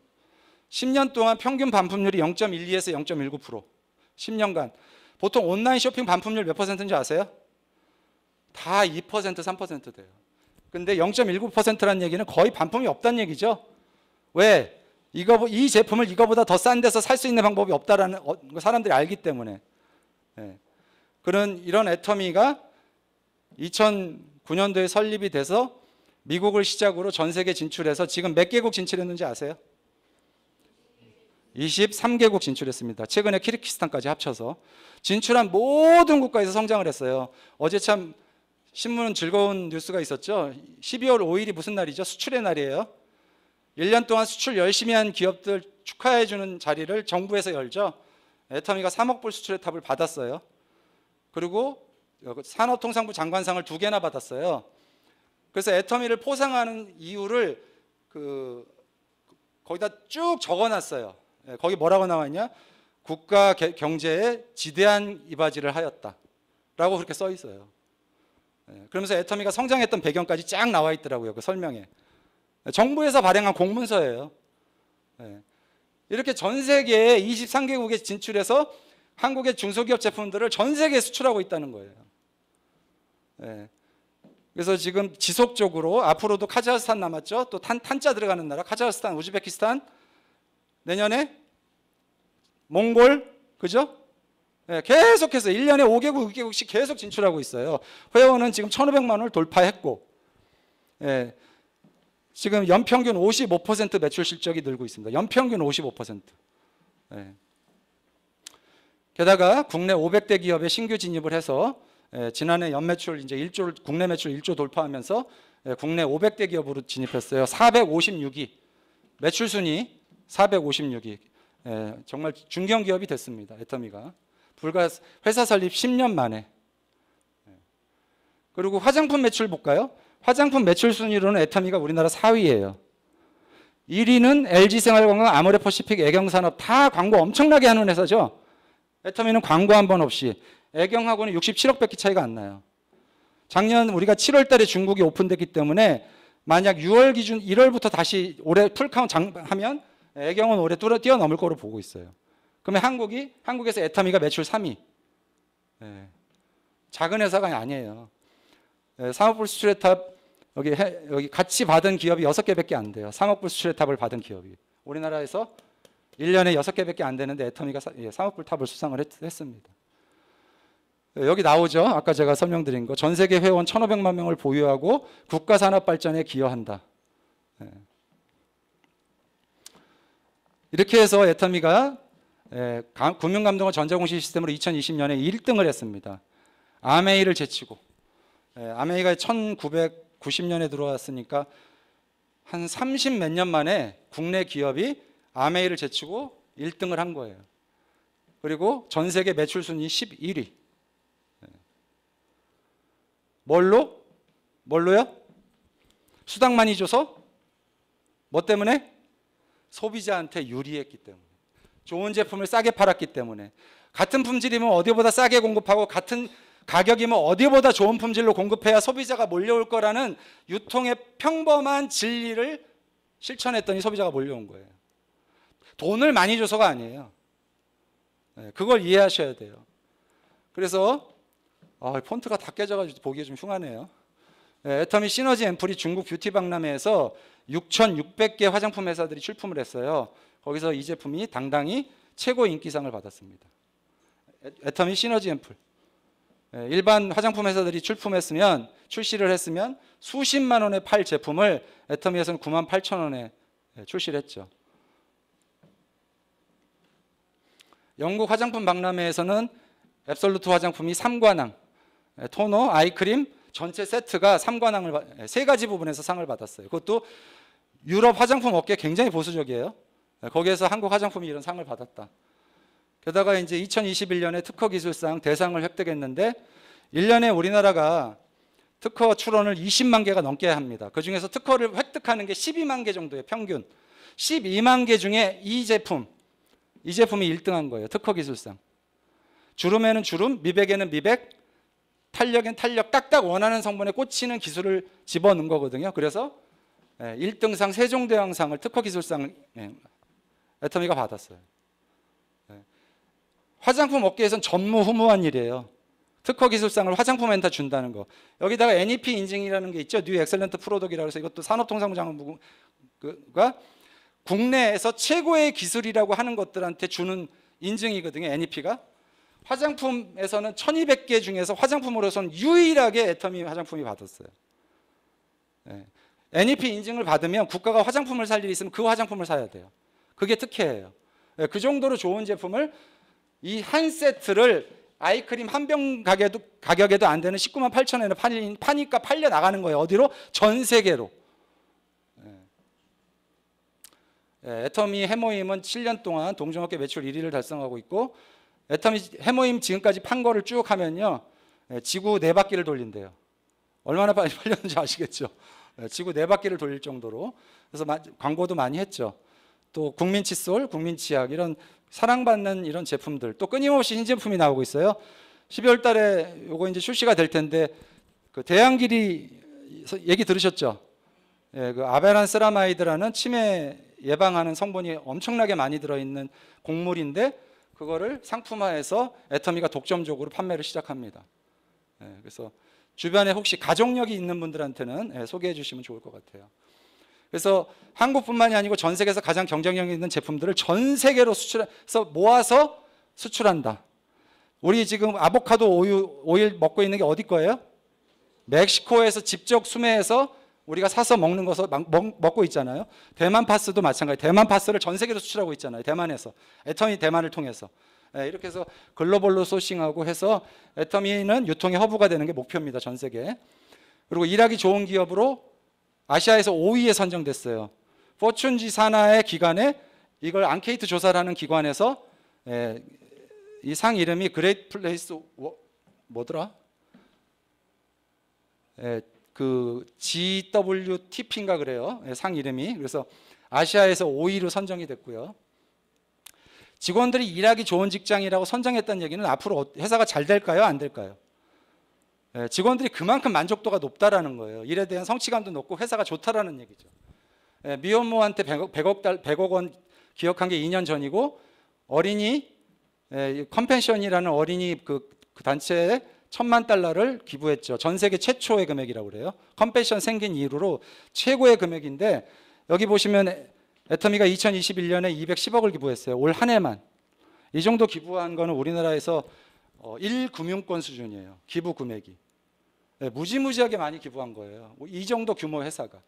10년 동안 평균 반품률이 0.12에서 0.19%. 10년간. 보통 온라인 쇼핑 반품률 몇 퍼센트인지 아세요? 다 2%, 3% 돼요. 근데 0.19%라는 얘기는 거의 반품이 없다는 얘기죠. 왜? 이거 이 제품을 이거보다 더 싼 데서 살 수 있는 방법이 없다라는 어, 사람들이 알기 때문에. 네. 그런 이런 애터미가 2009년도에 설립이 돼서 미국을 시작으로 전 세계 진출해서 지금 몇 개국 진출했는지 아세요? 23개국 진출했습니다. 최근에 키르키스탄까지 합쳐서 진출한 모든 국가에서 성장을 했어요. 어제 참 신문은 즐거운 뉴스가 있었죠. 12월 5일이 무슨 날이죠? 수출의 날이에요. 1년 동안 수출 열심히 한 기업들 축하해 주는 자리를 정부에서 열죠. 애터미가 3억 불 수출의 탑을 받았어요. 그리고 산업통상부 장관상을 두 개나 받았어요. 그래서 애터미를 포상하는 이유를 그 거기다 쭉 적어놨어요. 예, 거기 뭐라고 나와있냐? 국가 경제에 지대한 이바지를 하였다라고 그렇게 써 있어요. 예, 그러면서 애터미가 성장했던 배경까지 쫙 나와 있더라고요. 그 설명에. 예, 정부에서 발행한 공문서예요. 예, 이렇게 전 세계 23개국에 진출해서 한국의 중소기업 제품들을 전 세계에 수출하고 있다는 거예요. 그래서 지금 지속적으로 앞으로도 카자흐스탄 남았죠. 또 탄, 탄자 들어가는 나라 카자흐스탄, 우즈베키스탄 내년에 몽골 그죠? 예, 계속해서 1년에 5개국, 6개국씩 계속 진출하고 있어요. 회원은 지금 1,500만 을 돌파했고, 예, 지금 연평균 55% 매출 실적이 늘고 있습니다. 연평균 55%. 예. 게다가 국내 500대 기업에 신규 진입을 해서 예, 지난해 연매출 이제 1조 국내 매출 1조 돌파하면서 예, 국내 500대 기업으로 진입했어요. 456위 매출 순위 456위 예, 정말 중견 기업이 됐습니다. 애터미가. 불과 회사 설립 10년 만에. 네. 그리고 화장품 매출 볼까요? 화장품 매출 순위로는 애터미가 우리나라 4위예요. 1위는 LG생활건강, 아모레퍼시픽, 애경산업 다 광고 엄청나게 하는 회사죠. 애터미는 광고 한 번 없이 애경하고는 67억밖에 차이가 안 나요. 작년 우리가 7월 달에 중국이 오픈됐기 때문에 만약 6월 기준 1월부터 다시 올해 풀카운트 하면 애경은 올해 뛰어넘을 거로 보고 있어요. 그러면 한국이 한국에서 에타미가 매출 3위. 예. 작은 회사가 아니에요. 예, 상업부 수출의 탑 여기 해, 여기 같이 받은 기업이 6개밖에 안 돼요. 상업부 수출의 탑을 받은 기업이. 우리나라에서 1년에 6개밖에 안 되는데 애터미가 예, 상업부 탑을 수상을 했, 습니다 예, 여기 나오죠. 아까 제가 설명드린 거. 전 세계 회원 1,500만 명을 보유하고 국가 산업 발전에 기여한다. 예. 이렇게 해서 애터미가 금융감독원 예, 전자공시 시스템으로 2020년에 1등을 했습니다. 아메이를 제치고 예, 아메이가 1990년에 들어왔으니까 한 30몇 년 만에 국내 기업이 아메이를 제치고 1등을 한 거예요. 그리고 전 세계 매출 순위 11위. 예. 뭘로? 뭘로요? 수당 많이 줘서? 뭐 때문에? 소비자한테 유리했기 때문에. 좋은 제품을 싸게 팔았기 때문에 같은 품질이면 어디보다 싸게 공급하고 같은 가격이면 어디보다 좋은 품질로 공급해야 소비자가 몰려올 거라는 유통의 평범한 진리를 실천했더니 소비자가 몰려온 거예요. 돈을 많이 줘서가 아니에요. 네, 그걸 이해하셔야 돼요. 그래서 아, 폰트가 다 깨져가지고 보기 좀 흉하네요. 네, 애터미 시너지 앰플이 중국 뷰티 박람회에서 6,600개 화장품 회사들이 출품을 했어요. 거기서 이 제품이 당당히 최고 인기상을 받았습니다. 애터미 시너지 앰플. 예, 일반 화장품 회사들이 출품했으면 출시를 했으면 수십만 원에 팔 제품을 애터미에서는 9만 8천 원에 예, 출시를 했죠. 영국 화장품 박람회에서는 앱솔루트 화장품이 3관왕, 예, 토너, 아이크림 전체 세트가 3관왕을 세 가지 부분에서 상을 받았어요. 그것도 유럽 화장품 업계 굉장히 보수적이에요. 네, 거기에서 한국 화장품이 이런 상을 받았다. 게다가 이제 2021년에 특허 기술상 대상을 획득했는데 1년에 우리나라가 특허 출원을 20만 개가 넘게 합니다. 그 중에서 특허를 획득하는 게 12만 개 정도의 평균. 12만 개 중에 이 제품, 이 제품이 1등한 거예요. 특허 기술상. 주름에는 주름, 미백에는 미백, 탄력엔 탄력, 딱딱 원하는 성분에 꽂히는 기술을 집어넣은 거거든요. 그래서 1등상 예, 세종대왕상을 특허 기술상 예, 애터미가 받았어요. 예. 화장품 업계에선 전무후무한 일이에요. 특허 기술상을 화장품 엔터 준다는 거. 여기다가 NEP 인증이라는 게 있죠. 뉴 엑셀런트 프로덕이라고 해서 이것도 산업통상부 장부가 국내에서 최고의 기술이라고 하는 것들한테 주는 인증이거든요. NEP가. 화장품에서는 1200개 중에서 화장품으로선 유일하게 애터미 화장품이 받았어요. 네. 예. NEP 인증을 받으면 국가가 화장품을 살 일이 있으면 그 화장품을 사야 돼요. 그게 특혜예요. 예, 그 정도로 좋은 제품을 이 한 세트를 아이크림 한 병 가격에도, 가격에도 안 되는 19만 8천 원에 파니, 까 팔려 나가는 거예요. 어디로? 전 세계로. 예. 예, 애터미 해모임은 7년 동안 동종업계 매출 1위를 달성하고 있고 애터미 해모임 지금까지 판 거를 쭉 하면요. 지구 네 바퀴를 돌린대요. 얼마나 빨리 팔렸는지 아시겠죠? 지구 네 바퀴를 돌릴 정도로. 그래서 광고도 많이 했죠. 또 국민 칫솔, 국민 치약 이런 사랑받는 이런 제품들 또 끊임없이 신제품이 나오고 있어요. 12월 달에 요거 이제 출시가 될 텐데 그 대양길이 얘기 들으셨죠? 예, 그 아베란세라마이드라는 치매 예방하는 성분이 엄청나게 많이 들어있는 곡물인데 그거를 상품화해서 애터미가 독점적으로 판매를 시작합니다. 예, 그래서 주변에 혹시 가족력이 있는 분들한테는 예, 소개해 주시면 좋을 것 같아요. 그래서 한국뿐만이 아니고 전 세계에서 가장 경쟁력 있는 제품들을 전 세계로 수출해서 모아서 수출한다. 우리 지금 아보카도 오유, 오일 먹고 있는 게 어디 거예요? 멕시코에서 직접 수매해서 우리가 사서 먹는 것을 먹, 고 있잖아요. 대만 파스도 마찬가지. 대만 파스를 전 세계로 수출하고 있잖아요. 대만에서 애터미 대만을 통해서 네, 이렇게 해서 글로벌로 소싱하고 해서 애터미는 유통의 허브가 되는 게 목표입니다. 전 세계. 그리고 일하기 좋은 기업으로 아시아에서 5위에 선정됐어요. 포춘지 산하의 기관에 이걸 앙케이트 조사라는 기관에서 예, 이상 이름이 그레이트 플레이스 뭐더라? 예, 그 GWTP인가 그래요. 예, 상 이름이. 그래서 아시아에서 5위로 선정이 됐고요. 직원들이 일하기 좋은 직장이라고 선정했다는 얘기는 앞으로 어- 회사가 잘 될까요? 안 될까요? 예, 직원들이 그만큼 만족도가 높다라는 거예요. 일에 대한 성취감도 높고 회사가 좋다라는 얘기죠. 예, 미혼모한테 100억, 100억, 달, 100억 원 기억한 게 2년 전이고 어린이 예, 컨펜션이라는 어린이 그, 그 단체에 천만 달러를 기부했죠. 전 세계 최초의 금액이라고 그래요. 컨펜션 생긴 이후로 최고의 금액인데 여기 보시면 애터미가 2021년에 210억을 기부했어요. 올 한 해만. 이 정도 기부한 거는 우리나라에서 어, 1금융권 수준이에요. 기부 금액이. 네, 무지무지하게 많이 기부한 거예요. 뭐 이 정도 규모 회사가.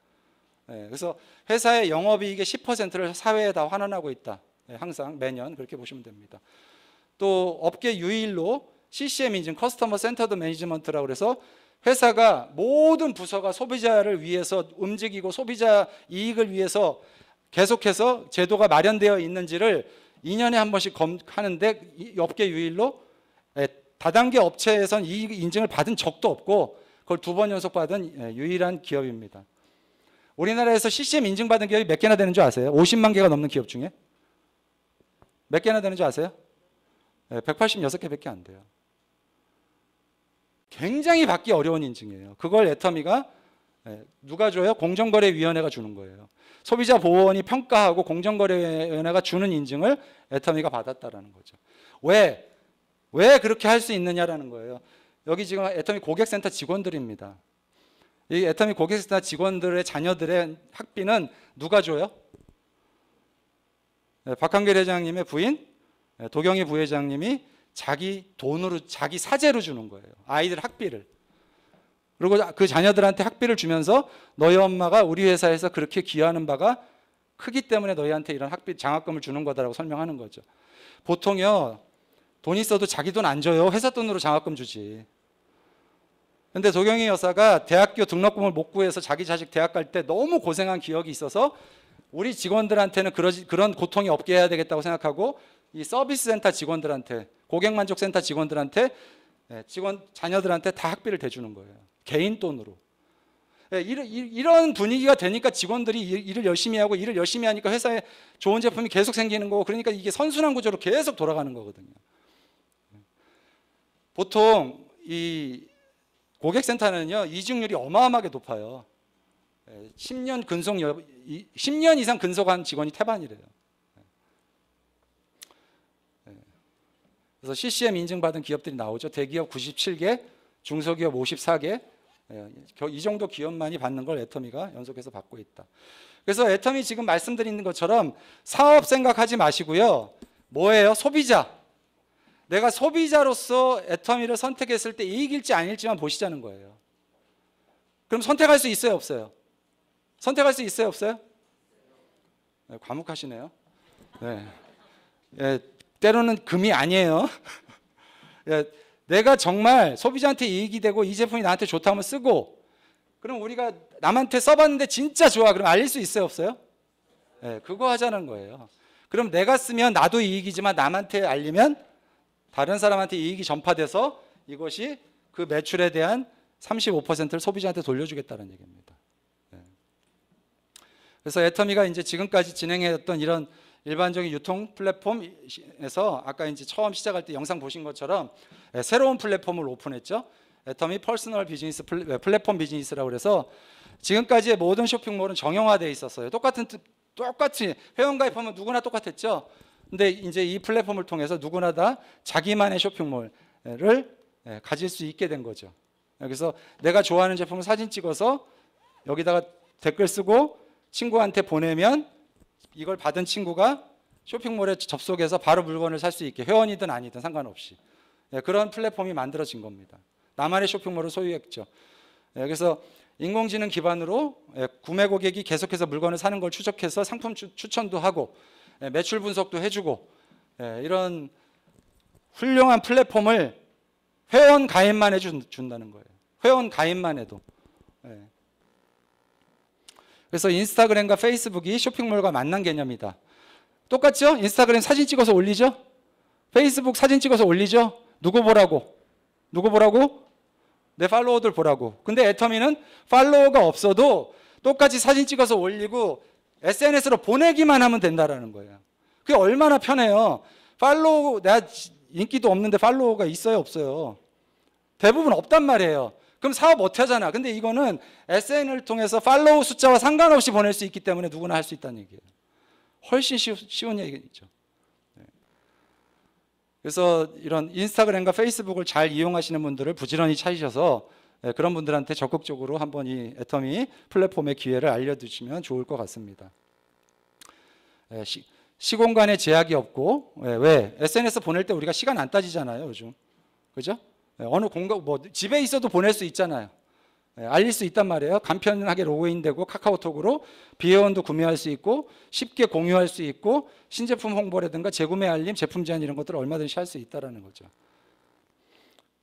네, 그래서 회사의 영업이익의 10%를 사회에 다 환원하고 있다. 네, 항상 매년 그렇게 보시면 됩니다. 또 업계 유일로 CCM 인증 커스터머 센터드 매니지먼트라고 그래서 회사가 모든 부서가 소비자를 위해서 움직이고 소비자 이익을 위해서 계속해서 제도가 마련되어 있는지를 2년에 한 번씩 검, 하는데 업계 유일로 다단계 업체에선 이 인증을 받은 적도 없고 그걸 두 번 연속 받은 예, 유일한 기업입니다. 우리나라에서 CCM 인증받은 기업이 몇 개나 되는 줄 아세요? 50만 개가 넘는 기업 중에 몇 개나 되는 줄 아세요? 네, 예, 186개밖에 안 돼요. 굉장히 받기 어려운 인증이에요. 그걸 애터미가 예, 누가 줘요? 공정거래위원회가 주는 거예요. 소비자 보호원이 평가하고 공정거래위원회가 주는 인증을 애터미가 받았다는 거죠. 왜? 왜 그렇게 할 수 있느냐라는 거예요. 여기 지금 애터미 고객센터 직원들입니다. 이 애터미 고객센터 직원들의 자녀들의 학비는 누가 줘요? 네, 박한길 회장님의 부인 네, 도경희 부회장님이 자기 돈으로 자기 사재로 주는 거예요. 아이들 학비를. 그리고 그 자녀들한테 학비를 주면서 너희 엄마가 우리 회사에서 그렇게 기여하는 바가 크기 때문에 너희한테 이런 학비 장학금을 주는 거다라고 설명하는 거죠. 보통요 돈 있어도 자기 돈 안 줘요. 회사 돈으로 장학금 주지. 근데 조경희 여사가 대학교 등록금을 못 구해서 자기 자식 대학 갈 때 너무 고생한 기억이 있어서 우리 직원들한테는 그러지, 그런 고통이 없게 해야 되겠다고 생각하고 이 서비스 센터 직원들한테 고객 만족 센터 직원들한테 예, 직원 자녀들한테 다 학비를 대주는 거예요. 개인 돈으로. 예, 이런 분위기가 되니까 직원들이 일을 열심히 하고 일을 열심히 하니까 회사에 좋은 제품이 계속 생기는 거고 그러니까 이게 선순환 구조로 계속 돌아가는 거거든요. 보통 이 고객센터는요 이직률이 어마어마하게 높아요. 10년 예, 근속 10년 이상 근속한 직원이 태반이래요. 예. 예. 그래서 CCM 인증받은 기업들이 나오죠. 대기업 97개, 중소기업 54개. 이 정도 기업만이 받는 걸 애터미가 연속해서 받고 있다. 그래서 애터미 지금 말씀드리 것처럼 사업 생각하지 마시고요. 뭐예요? 소비자. 내가 소비자로서 애터미를 선택했을 때 이익일지 아닐지만 보시자는 거예요. 그럼 선택할 수 있어요, 없어요? 선택할 수 있어요, 없어요? 네, 과묵하시네요. 네. 예, 때로는 금이 아니에요. 예, 내가 정말 소비자한테 이익이 되고 이 제품이 나한테 좋다면 쓰고 그럼 우리가 남한테 써봤는데 진짜 좋아 그럼 알릴 수 있어요, 없어요? 예, 그거 하자는 거예요. 그럼 내가 쓰면 나도 이익이지만 남한테 알리면 다른 사람한테 이익이 전파돼서 이것이 그 매출에 대한 35%를 소비자한테 돌려주겠다는 얘기입니다. 네. 그래서 애터미가 이제 지금까지 진행했던 이런 일반적인 유통 플랫폼에서 아까 이제 처음 시작할 때 영상 보신 것처럼 네, 새로운 플랫폼을 오픈했죠. 애터미 퍼스널 비즈니스 네, 플랫폼 비즈니스라고 그서 지금까지의 모든 쇼핑몰은 정형화돼 있었어요. 똑같은 똑같이 회원 가입하면 누구나 똑같았죠. 근데 이제 이 플랫폼을 통해서 누구나 다 자기만의 쇼핑몰을 예, 가질 수 있게 된 거죠. 그래서 내가 좋아하는 제품을 사진 찍어서 여기다가 댓글 쓰고 친구한테 보내면 이걸 받은 친구가 쇼핑몰에 접속해서 바로 물건을 살 수 있게 회원이든 아니든 상관없이 예, 그런 플랫폼이 만들어진 겁니다. 나만의 쇼핑몰을 소유했죠. 예, 그래서 인공지능 기반으로 구매 고객이 계속해서 물건을 사는 걸 추적해서 상품 추천도 하고 예, 매출 분석도 해주고 예, 이런 훌륭한 플랫폼을 회원 가입만 해준다는 거예요. 회원 가입만 해도. 예. 그래서 인스타그램과 페이스북이 쇼핑몰과 만난 개념이다. 똑같죠? 인스타그램 사진 찍어서 올리죠? 페이스북 사진 찍어서 올리죠? 누구 보라고? 누구 보라고? 내 팔로워들 보라고. 근데 애터미는 팔로워가 없어도 똑같이 사진 찍어서 올리고 SNS로 보내기만 하면 된다라는 거예요. 그게 얼마나 편해요. 팔로우, 내가 인기도 없는데 팔로우가 있어요, 없어요? 대부분 없단 말이에요. 그럼 사업 못 하잖아. 근데 이거는 SN을 통해서 팔로우 숫자와 상관없이 보낼 수 있기 때문에 누구나 할 수 있다는 얘기예요. 훨씬 쉬운 얘기죠. 네. 그래서 이런 인스타그램과 페이스북을 잘 이용하시는 분들을 부지런히 찾으셔서 예, 그런 분들한테 적극적으로 한번 이 애터미 플랫폼의 기회를 알려주시면 좋을 것 같습니다. 예, 시, 공간의 제약이 없고 예, 왜 SNS 보낼 때 우리가 시간 안 따지잖아요 요즘 그죠? 어느 공간 뭐 집에 있어도 보낼 수 있잖아요. 알릴 수 있단 말이에요. 간편하게 로그인되고 카카오톡으로 비회원도 구매할 수 있고 쉽게 공유할 수 있고 신제품 홍보라든가 재구매 알림, 제품 제한 이런 것들을 얼마든지 할 수 있다라는 거죠.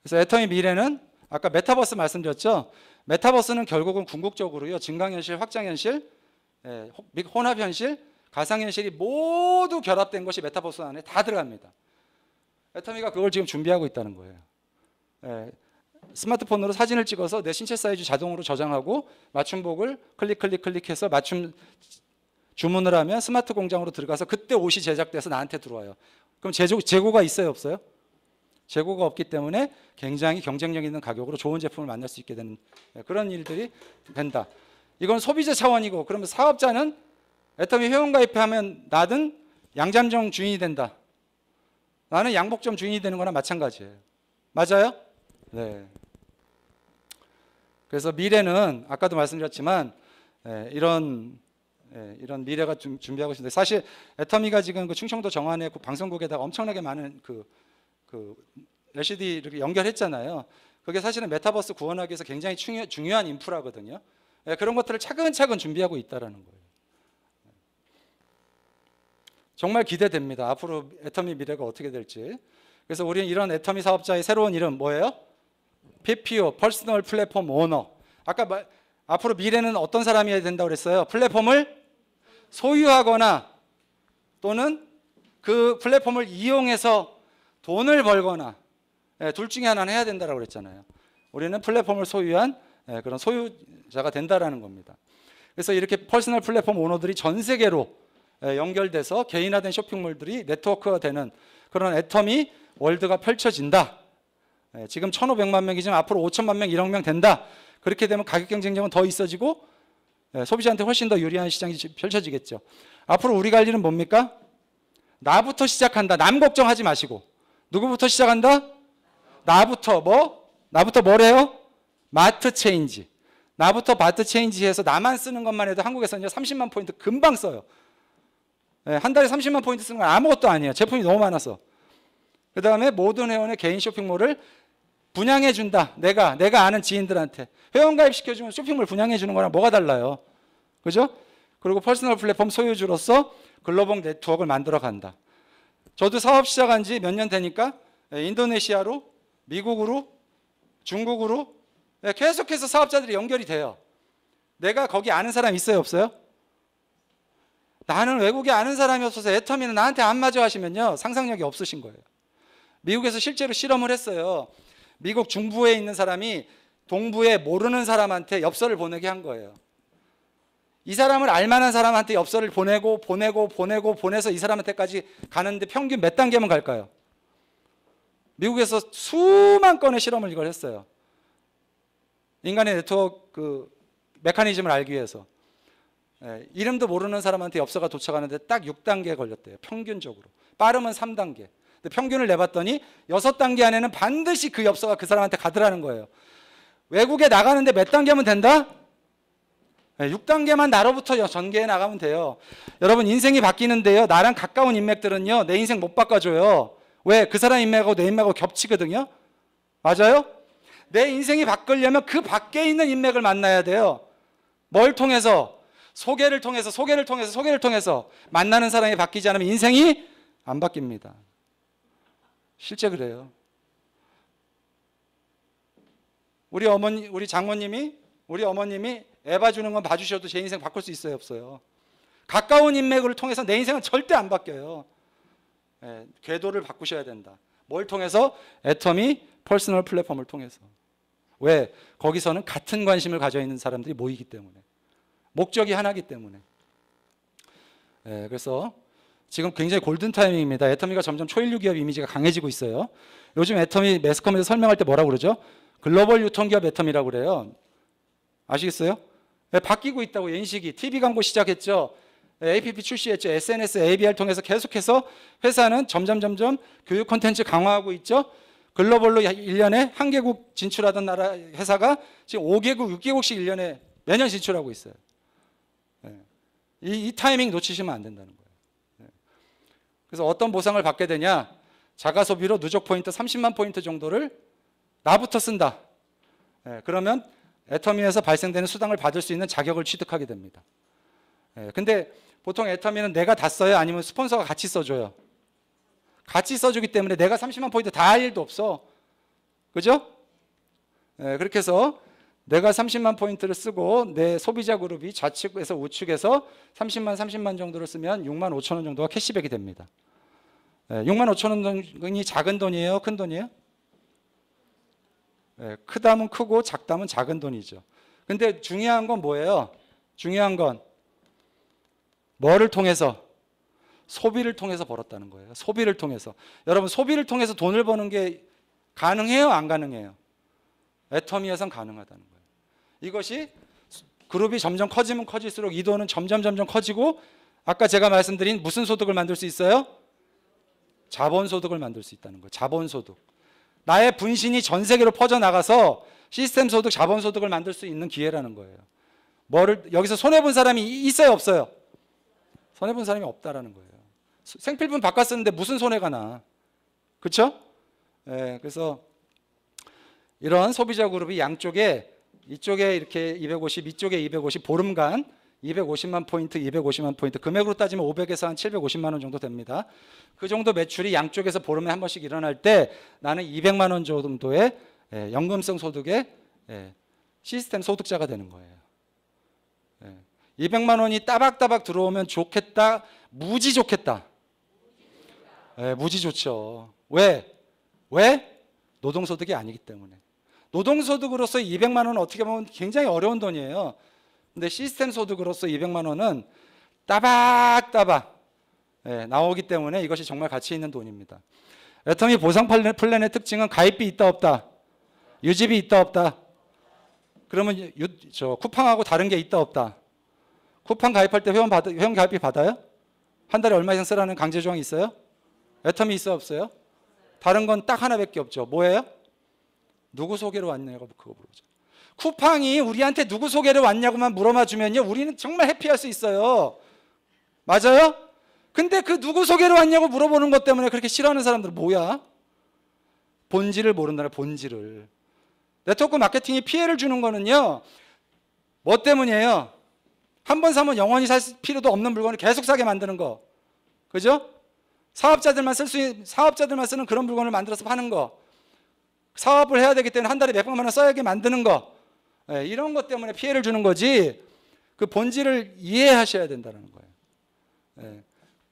그래서 애터미 미래는 아까 메타버스 말씀드렸죠? 메타버스는 결국은 궁극적으로요. 증강현실, 확장현실, 예, 혼합현실, 가상현실이 모두 결합된 것이 메타버스 안에 다 들어갑니다. 애터미가 그걸 지금 준비하고 있다는 거예요. 예, 스마트폰으로 사진을 찍어서 내 신체 사이즈 자동으로 저장하고 맞춤복을 클릭 클릭 클릭해서 맞춤 주문을 하면 스마트 공장으로 들어가서 그때 옷이 제작돼서 나한테 들어와요. 그럼 재고, 재고가 있어요 없어요? 재고가 없기 때문에 굉장히 경쟁력 있는 가격으로 좋은 제품을 만날 수 있게 되는 예, 그런 일들이 된다. 이건 소비자 차원이고 그러면 사업자는 애터미 회원가입하면 나는 양잠정 주인이 된다. 나는 양복점 주인이 되는 거나 마찬가지예요. 맞아요? 네. 그래서 미래는 아까도 말씀드렸지만 예, 이런 예, 이런 미래가 준비하고 있는데 사실 애터미가 지금 그 충청도 정안에 그 방송국에다가 엄청나게 많은 그그 LCD 이렇게 연결했잖아요. 그게 사실은 메타버스 구원하기 위해서 굉장히 중요, 한 인프라거든요. 예, 그런 것들을 차근차근 준비하고 있다라는 거예요. 정말 기대됩니다. 앞으로 애터미 미래가 어떻게 될지. 그래서 우리는 이런 애터미 사업자의 새로운 이름 뭐예요? PPO, Personal Platform Owner. 아까 말, 앞으로 미래는 어떤 사람이어야 된다고 그랬어요? 플랫폼을 소유하거나 또는 그 플랫폼을 이용해서 돈을 벌거나 예, 둘 중에 하나는 해야 된다고 그랬잖아요. 우리는 플랫폼을 소유한 예, 그런 소유자가 된다라는 겁니다. 그래서 이렇게 퍼스널 플랫폼 오너들이 전 세계로 예, 연결돼서 개인화된 쇼핑몰들이 네트워크가 되는 그런 애텀이 월드가 펼쳐진다. 지금 1,500만 명이지만 앞으로 5천만 명, 1억 명 된다. 그렇게 되면 가격 경쟁력은 더 있어지고 소비자한테 훨씬 더 유리한 시장이 펼쳐지겠죠. 앞으로 우리 관리는 뭡니까? 나부터 시작한다. 남 걱정하지 마시고. 누구부터 시작한다? 나부터 뭐? 나부터 뭐래요? 마트 체인지. 나부터 바트 체인지 해서 나만 쓰는 것만 해도 한국에서는 30만 포인트 금방 써요. 네, 한 달에 30만 포인트 쓰는 건 아무것도 아니에요. 제품이 너무 많아서. 그 다음에 모든 회원의 개인 쇼핑몰을 분양해 준다. 내가 내가 아는 지인들한테 회원 가입 시켜주면 쇼핑몰 분양해 주는 거랑 뭐가 달라요? 그죠? 그리고 퍼스널 플랫폼 소유주로서 글로벌 네트워크를 만들어 간다. 저도 사업 시작한 지 몇 년 되니까 예, 인도네시아로, 미국으로, 중국으로 예, 계속해서 사업자들이 연결이 돼요. 내가 거기 아는 사람 있어요, 없어요? 나는 외국에 아는 사람이 없어서 애터미는 나한테 안 맞아 하시면요. 상상력이 없으신 거예요. 미국에서 실제로 실험을 했어요. 미국 중부에 있는 사람이 동부에 모르는 사람한테 엽서를 보내게 한 거예요. 이 사람을 알만한 사람한테 엽서를 보내고 보내고 보내고 보내서 이 사람한테까지 가는데 평균 몇 단계면 갈까요? 미국에서 수만 건의 실험을 이걸 했어요. 인간의 네트워크 그 메커니즘을 알기 위해서. 예, 이름도 모르는 사람한테 엽서가 도착하는데 딱 6단계 걸렸대요. 평균적으로. 빠르면 3단계. 근데 평균을 내봤더니 6단계 안에는 반드시 그 엽서가 그 사람한테 가더라는 거예요. 외국에 나가는데 몇 단계 면 된다? 6단계만 나로부터 전개해 나가면 돼요. 여러분 인생이 바뀌는데요. 나랑 가까운 인맥들은요. 내 인생 못 바꿔줘요. 왜? 그 사람 인맥하고 내 인맥하고 겹치거든요. 맞아요? 내 인생이 바뀌려면 그 밖에 있는 인맥을 만나야 돼요. 뭘 통해서? 소개를 통해서, 소개를 통해서, 소개를 통해서 만나는 사람이 바뀌지 않으면 인생이 안 바뀝니다. 실제 그래요. 우리 어머니, 우리 장모님이, 우리 어머님이 에바 주는 건 봐주셔도 제 인생 바꿀 수 있어요 없어요? 가까운 인맥을 통해서 내 인생은 절대 안 바뀌어요. 예, 궤도를 바꾸셔야 된다. 뭘 통해서? 애터미 퍼스널 플랫폼을 통해서. 왜? 거기서는 같은 관심을 가져 있는 사람들이 모이기 때문에. 목적이 하나기 때문에. 예, 그래서 지금 굉장히 골든 타이밍입니다. 애터미가 점점 초일류 기업 이미지가 강해지고 있어요. 요즘 애터미 매스컴에서 설명할 때 뭐라고 그러죠? 글로벌 유통기업 애터미라고 그래요. 아시겠어요? 네, 바뀌고 있다고 인식이 TV 광고 시작했죠. 네, APP 출시했죠. SNS, ABR 통해서 계속해서 회사는 점점 점점 교육 콘텐츠 강화하고 있죠. 글로벌로 1년에 한 개국 진출하던 나라 회사가 지금 5개국, 6개국씩 1년에 매년 진출하고 있어요. 네, 이, 이 타이밍 놓치시면 안 된다는 거예요. 그래서 어떤 보상을 받게 되냐? 자가 소비로 누적 포인트 30만 포인트 정도를 나부터 쓴다. 그러면 애터미에서 발생되는 수당을 받을 수 있는 자격을 취득하게 됩니다. 예, 근데 보통 애터미는 내가 다 써요? 아니면 스폰서가 같이 써줘요? 같이 써주기 때문에 내가 30만 포인트 다 할 일도 없어. 그죠? 예, 그렇게 해서 내가 30만 포인트를 쓰고 내 소비자 그룹이 좌측에서 우측에서 30만, 30만 정도를 쓰면 6만 5천 원 정도가 캐시백이 됩니다. 예, 6만 5천 원이 작은 돈이에요? 큰 돈이에요? 예, 크다면 크고 작다면 작은 돈이죠. 근데 중요한 건 뭐예요? 중요한 건 뭐를 통해서 소비를 통해서 벌었다는 거예요. 소비를 통해서. 여러분 소비를 통해서 돈을 버는 게 가능해요, 안 가능해요? 애터미에선 가능하다는 거예요. 이것이 그룹이 점점 커지면 커질수록 이 돈은 점점 점점 커지고 아까 제가 말씀드린 무슨 소득을 만들 수 있어요? 자본소득을 만들 수 있다는 거예요. 자본소득. 나의 분신이 전 세계로 퍼져나가서 시스템 소득, 자본 소득을 만들 수 있는 기회라는 거예요. 뭐를 여기서 손해 본 사람이 있어요, 없어요? 손해 본 사람이 없다라는 거예요. 생필품 바꿨었는데 무슨 손해가 나? 그렇죠? 예, 그래서 이런 소비자 그룹이 양쪽에 이쪽에 이렇게 250, 이쪽에 250 보름간 250만 포인트, 250만 포인트 금액으로 따지면 500에서 한 750만 원 정도 됩니다. 그 정도 매출이 양쪽에서 보름에 한 번씩 일어날 때 나는 200만 원 정도의 예, 연금성 소득의 예, 시스템 소득자가 되는 거예요. 200만 예. 원이 따박따박 들어오면 좋겠다, 무지 좋겠다. 예, 무지 좋죠. 왜? 왜? 노동소득이 아니기 때문에. 노동소득으로서 200만 원은 어떻게 보면 굉장히 어려운 돈이에요. 근데 시스템 소득으로서 200만 원은 따박따박 예, 나오기 때문에 이것이 정말 가치 있는 돈입니다. 애터미 보상 플랜의 특징은 가입비 있다 없다, 유지비 있다 없다. 그러면 유, 저 쿠팡하고 다른 게 있다 없다. 쿠팡 가입할 때 회원 받 회원 가입비 받아요? 한 달에 얼마 이상 쓰라는 강제 조항이 있어요? 애터미 있어 없어요? 다른 건 딱 하나밖에 없죠. 뭐예요? 누구 소개로 왔냐가 그거 물어보죠. 쿠팡이 우리한테 누구 소개를 왔냐고만 물어봐 주면요. 우리는 정말 해피할 수 있어요. 맞아요? 근데 그 누구 소개를 왔냐고 물어보는 것 때문에 그렇게 싫어하는 사람들 뭐야? 본질을 모른다는 본질을. 네트워크 마케팅이 피해를 주는 거는요. 뭐 때문이에요? 한 번 사면 영원히 살 필요도 없는 물건을 계속 사게 만드는 거. 그죠? 사업자들만 쓸 수 있는 사업자들만 쓰는 그런 물건을 만들어서 파는 거. 사업을 해야 되기 때문에 한 달에 몇백만 원 써야게 만드는 거. 네, 이런 것 때문에 피해를 주는 거지 그 본질을 이해하셔야 된다는 거예요. 네,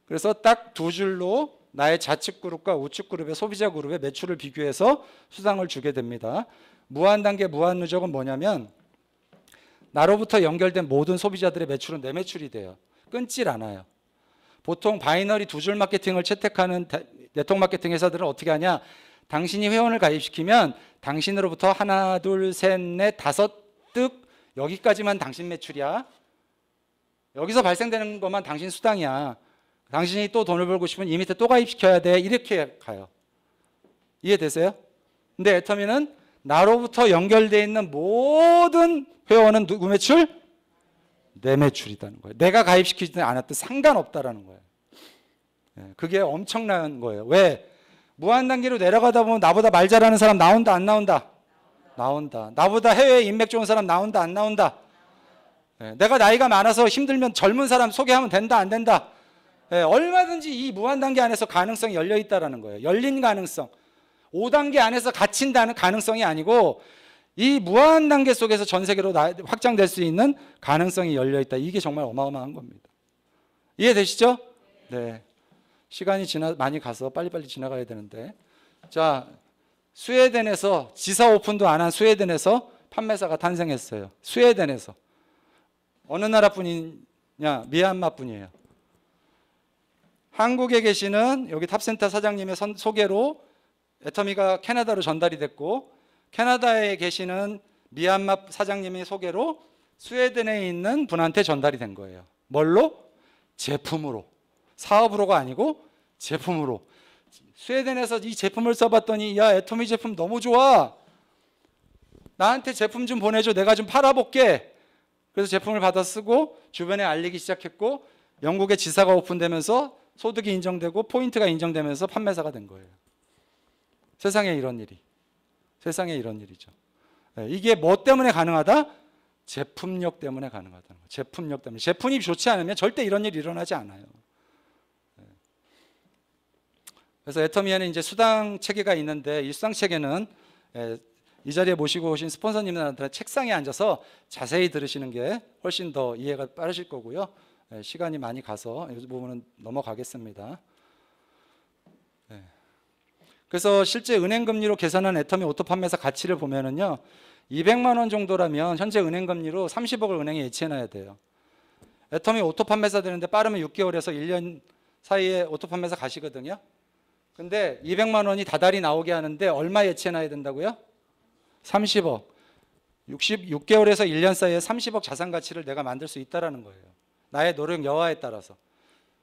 그래서 딱 두 줄로 나의 좌측 그룹과 우측 그룹의 소비자 그룹의 매출을 비교해서 수당을 주게 됩니다. 무한 단계 무한 누적은 뭐냐면 나로부터 연결된 모든 소비자들의 매출은 내 매출이 돼요. 끊질 않아요. 보통 바이너리 두 줄 마케팅을 채택하는 네트워크 마케팅 회사들은 어떻게 하냐? 당신이 회원을 가입시키면 당신으로부터 하나, 둘, 셋, 넷, 다섯 납 여기까지만 당신 매출이야. 여기서 발생되는 것만 당신 수당이야. 당신이 또 돈을 벌고 싶으면 이 밑에 또 가입시켜야 돼. 이렇게 가요. 이해되세요? 근데 애터미는 나로부터 연결되어 있는 모든 회원은 누구 매출? 내 매출이라는 거예요. 내가 가입시키지 않았든 상관없다라는 거예요. 예, 그게 엄청난 거예요. 왜? 무한단계로 내려가다 보면 나보다 말 잘하는 사람 나온다, 안 나온다? 나온다. 나보다 해외에 인맥 좋은 사람 나온다, 안 나온다. 네, 내가 나이가 많아서 힘들면 젊은 사람 소개하면 된다, 안 된다. 네, 얼마든지 이 무한단계 안에서 가능성이 열려 있다라는 거예요. 열린 가능성. 5단계 안에서 갇힌다는 가능성이 아니고 이 무한 단계 속에서 전 세계로 확장될 수 있는 가능성이 열려 있다. 이게 정말 어마어마한 겁니다. 이해되시죠? 네. 시간이 지나 많이 가서 빨리빨리 지나가야 되는데. 자, 스웨덴에서 지사 오픈도 안 한 스웨덴에서 판매사가 탄생했어요. 스웨덴에서 어느 나라뿐이냐? 미얀마뿐이에요. 한국에 계시는 여기 탑센터 사장님의 선, 소개로 애터미가 캐나다로 전달이 됐고 캐나다에 계시는 미얀마 사장님의 소개로 스웨덴에 있는 분한테 전달이 된 거예요. 뭘로? 제품으로. 사업으로가 아니고 제품으로. 스웨덴에서 이 제품을 써봤더니 야 애터미 제품 너무 좋아. 나한테 제품 좀 보내줘. 내가 좀 팔아볼게. 그래서 제품을 받아 쓰고 주변에 알리기 시작했고 영국의 지사가 오픈되면서 소득이 인정되고 포인트가 인정되면서 판매사가 된 거예요. 세상에 이런 일이. 세상에 이런 일이죠. 네, 이게 뭐 때문에 가능하다? 제품력 때문에 가능하다는 거예요. 제품력 때문에. 제품이 좋지 않으면 절대 이런 일이 일어나지 않아요. 그래서 애터미에는 이제 수당 체계가 있는데 일상 체계는 예, 이 자리에 모시고 오신 스폰서님들한테 책상에 앉아서 자세히 들으시는 게 훨씬 더 이해가 빠르실 거고요. 예, 시간이 많이 가서 이 부분은 넘어가겠습니다. 예. 그래서 실제 은행 금리로 계산한 애터미 오토 판매사 가치를 보면은요. 200만 원 정도라면 현재 은행 금리로 30억을 은행에 예치해 놔야 돼요. 애터미 오토 판매사 되는데 빠르면 6개월에서 1년 사이에 오토 판매사 가시거든요. 근데 200만 원이 다달이 나오게 하는데 얼마 예치해놔야 된다고요? 30억. 6 6개월에서 1년 사이에 30억 자산 가치를 내가 만들 수있다는 거예요. 나의 노력 여하에 따라서.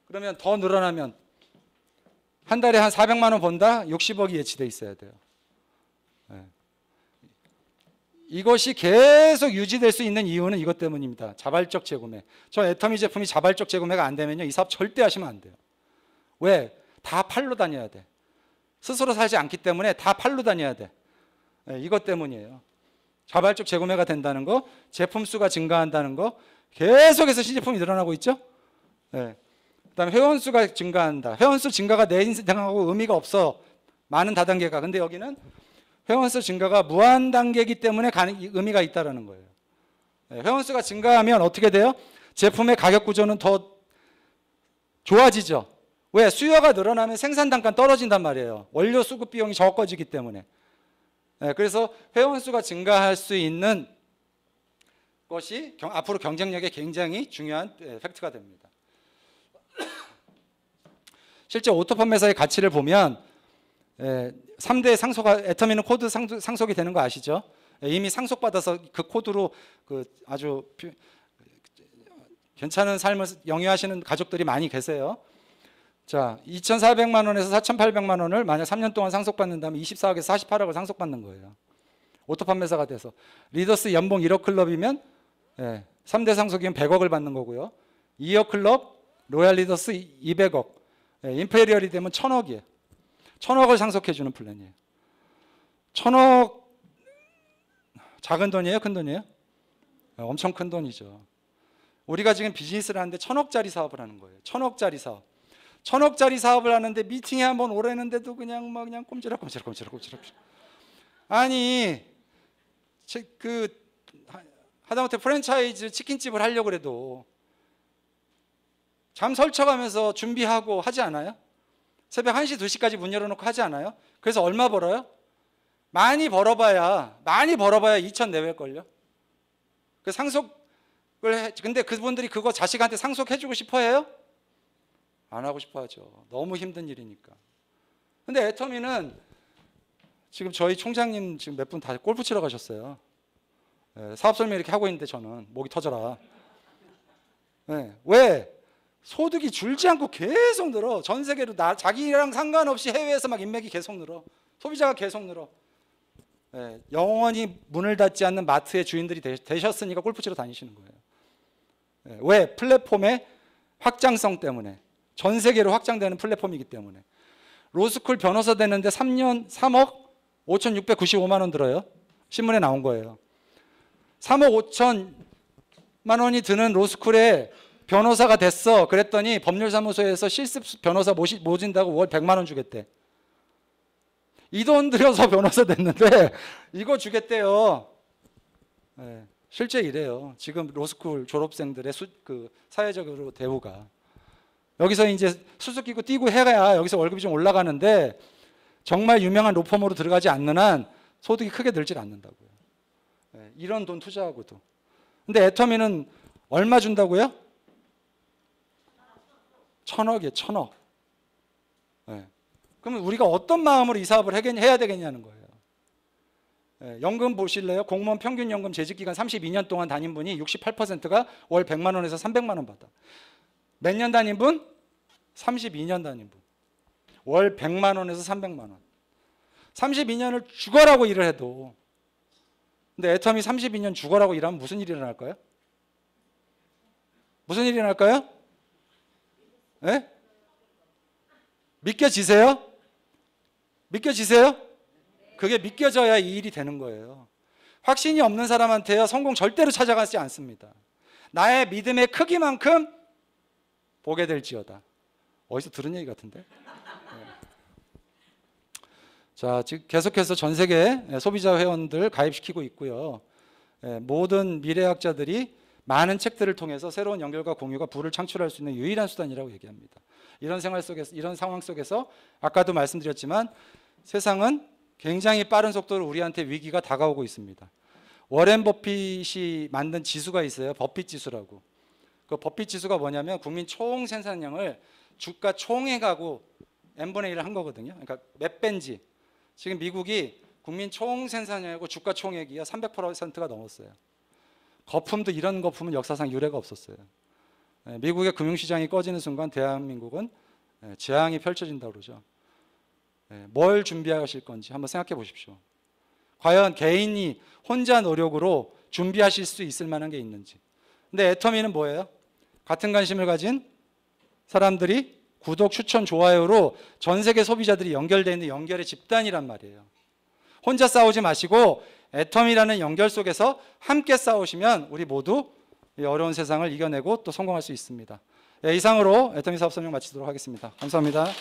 그러면 더 늘어나면 한 달에 한 400만 원 번다? 60억이 예치돼 있어야 돼요. 네. 이것이 계속 유지될 수 있는 이유는 이것 때문입니다. 자발적 재구매. 저 애터미 제품이 자발적 재구매가 안 되면요. 이 사업 절대 하시면 안 돼요. 왜? 다 팔로 다녀야 돼. 스스로 살지 않기 때문에 다 팔로 다녀야 돼. 네, 이것 때문이에요. 자발적 재구매가 된다는 거, 제품 수가 증가한다는 거, 계속해서 신제품이 늘어나고 있죠. 네. 그다음에 회원 수가 증가한다. 회원 수 증가가 내 인생하고 의미가 없어. 많은 다단계가. 근데 여기는 회원 수 증가가 무한 단계이기 때문에 가능, 의미가 있다라는 거예요. 네, 회원 수가 증가하면 어떻게 돼요? 제품의 가격 구조는 더 좋아지죠. 왜? 수요가 늘어나면 생산 단가 떨어진단 말이에요. 원료 수급 비용이 적어지기 때문에. 네, 그래서 회원 수가 증가할 수 있는 것이 경, 앞으로 경쟁력에 굉장히 중요한 네, 팩트가 됩니다. 실제 오토팜에서의 가치를 보면 에, 3대 상소가 애터미는 코드 상속이 되는 거 아시죠? 에, 네, 이미 상속받아서 그 코드로 그 아주 피, 괜찮은 삶을 영위하시는 가족들이 많이 계세요. 자, 2,400만 원에서 4,800만 원을 만약 3년 동안 상속받는다면 24억에서 48억을 상속받는 거예요. 오토판매사가 돼서 리더스 연봉 1억 클럽이면 예, 3대 상속이면 100억을 받는 거고요. 2억 클럽, 로얄 리더스 200억, 예, 인페리얼이 되면 1,000억이에요. 1,000억을 상속해 주는 플랜이에요. 1,000억 작은 돈이에요, 큰 돈이에요? 예, 엄청 큰 돈이죠. 우리가 지금 비즈니스를 하는데 1 0 0 0억짜리 사업을 하는 거예요. 1 0 0 0억짜리 사업. 천억짜리 사업을 하는데 미팅에 한 번 오래는데도 그냥 막 그냥 꼼지락 꼼지락 꼼지락 꼼지락. 아니 그 하다못해 프랜차이즈 치킨집을 하려고 그래도 잠 설쳐가면서 준비하고 하지 않아요? 새벽 1시, 2시까지 문 열어놓고 하지 않아요? 그래서 얼마 벌어요? 많이 벌어봐야, 많이 벌어봐야 2천 내외걸요? 그 상속을, 해, 근데 그분들이 그거 자식한테 상속해주고 싶어 해요? 안 하고 싶어 하죠. 너무 힘든 일이니까. 근데 애터미는 지금 저희 총장님 지금 몇 분 다 골프 치러 가셨어요. 네, 사업 설명 이렇게 하고 있는데 저는 목이 터져라. 네, 왜? 소득이 줄지 않고 계속 늘어. 전 세계로 나 자기랑 상관없이 해외에서 막 인맥이 계속 늘어. 소비자가 계속 늘어. 네, 영원히 문을 닫지 않는 마트의 주인들이 되, 셨으니까 골프 치러 다니시는 거예요. 네, 왜? 플랫폼의 확장성 때문에. 전 세계로 확장되는 플랫폼이기 때문에 로스쿨 변호사 되는데 3년 3억 5,695만 원 들어요. 신문에 나온 거예요. 3억 5천만 원이 드는 로스쿨에 변호사가 됐어. 그랬더니 법률사무소에서 실습 변호사 모시, 모진다고 월 100만 원 주겠대. 이 돈 들여서 변호사 됐는데 이거 주겠대요. 네, 실제 이래요. 지금 로스쿨 졸업생들의 수, 그 사회적으로 대우가. 여기서 이제 수수께끼고 뛰고 해야 여기서 월급이 좀 올라가는데 정말 유명한 로펌으로 들어가지 않는 한 소득이 크게 늘질 않는다고요. 네, 이런 돈 투자하고도. 근데 애터미는 얼마 준다고요? 천억이에요, 천억. 네. 그러면 우리가 어떤 마음으로 이 사업을 해야 되겠냐는 거예요. 예, 연금 보실래요? 공무원 평균 연금 재직 기간 32년 동안 다닌 분이 68%가 월 100만 원에서 300만 원 받아. 몇 년 다닌 분? 32년 단위부. 월 100만 원에서 300만 원. 32년을 죽어라고 일을 해도 근데 애텀이 32년 죽어라고 일하면 무슨 일이 일어날까요? 무슨 일이 일어날까요? 예? 믿겨지세요? 믿겨지세요? 그게 믿겨져야 이 일이 되는 거예요. 확신이 없는 사람한테요, 성공 절대로 찾아가지 않습니다. 나의 믿음의 크기만큼 보게 될지어다. 어디서 들은 얘기 같은데? 예. 자, 지금 계속해서 전 세계 소비자 회원들 가입시키고 있고요. 예, 모든 미래학자들이 많은 책들을 통해서 새로운 연결과 공유가 부를 창출할 수 있는 유일한 수단이라고 얘기합니다. 이런 생활 속에서 이런 상황 속에서 아까도 말씀드렸지만 세상은 굉장히 빠른 속도로 우리한테 위기가 다가오고 있습니다. 워렌 버핏이 만든 지수가 있어요. 버핏 지수라고. 그 버핏 지수가 뭐냐면 국민 총 생산량을 주가 총액하고 n분의 1을 한 거거든요. 그러니까 몇 배인지 지금 미국이 국민 총 생산량이고 주가 총액이 300%가 넘었어요. 거품도 이런 거품은 역사상 유례가 없었어요. 예, 미국의 금융시장이 꺼지는 순간 대한민국은 예, 재앙이 펼쳐진다 그러죠. 예, 뭘 준비하실 건지 한번 생각해 보십시오. 과연 개인이 혼자 노력으로 준비하실 수 있을 만한 게 있는지. 근데 애터미는 뭐예요? 같은 관심을 가진 사람들이 구독, 추천, 좋아요로 전 세계 소비자들이 연결되어 있는 연결의 집단이란 말이에요. 혼자 싸우지 마시고 애텀이라는 연결 속에서 함께 싸우시면 우리 모두 어려운 세상을 이겨내고 또 성공할 수 있습니다. 네, 이상으로 애터미 사업 설명 마치도록 하겠습니다. 감사합니다.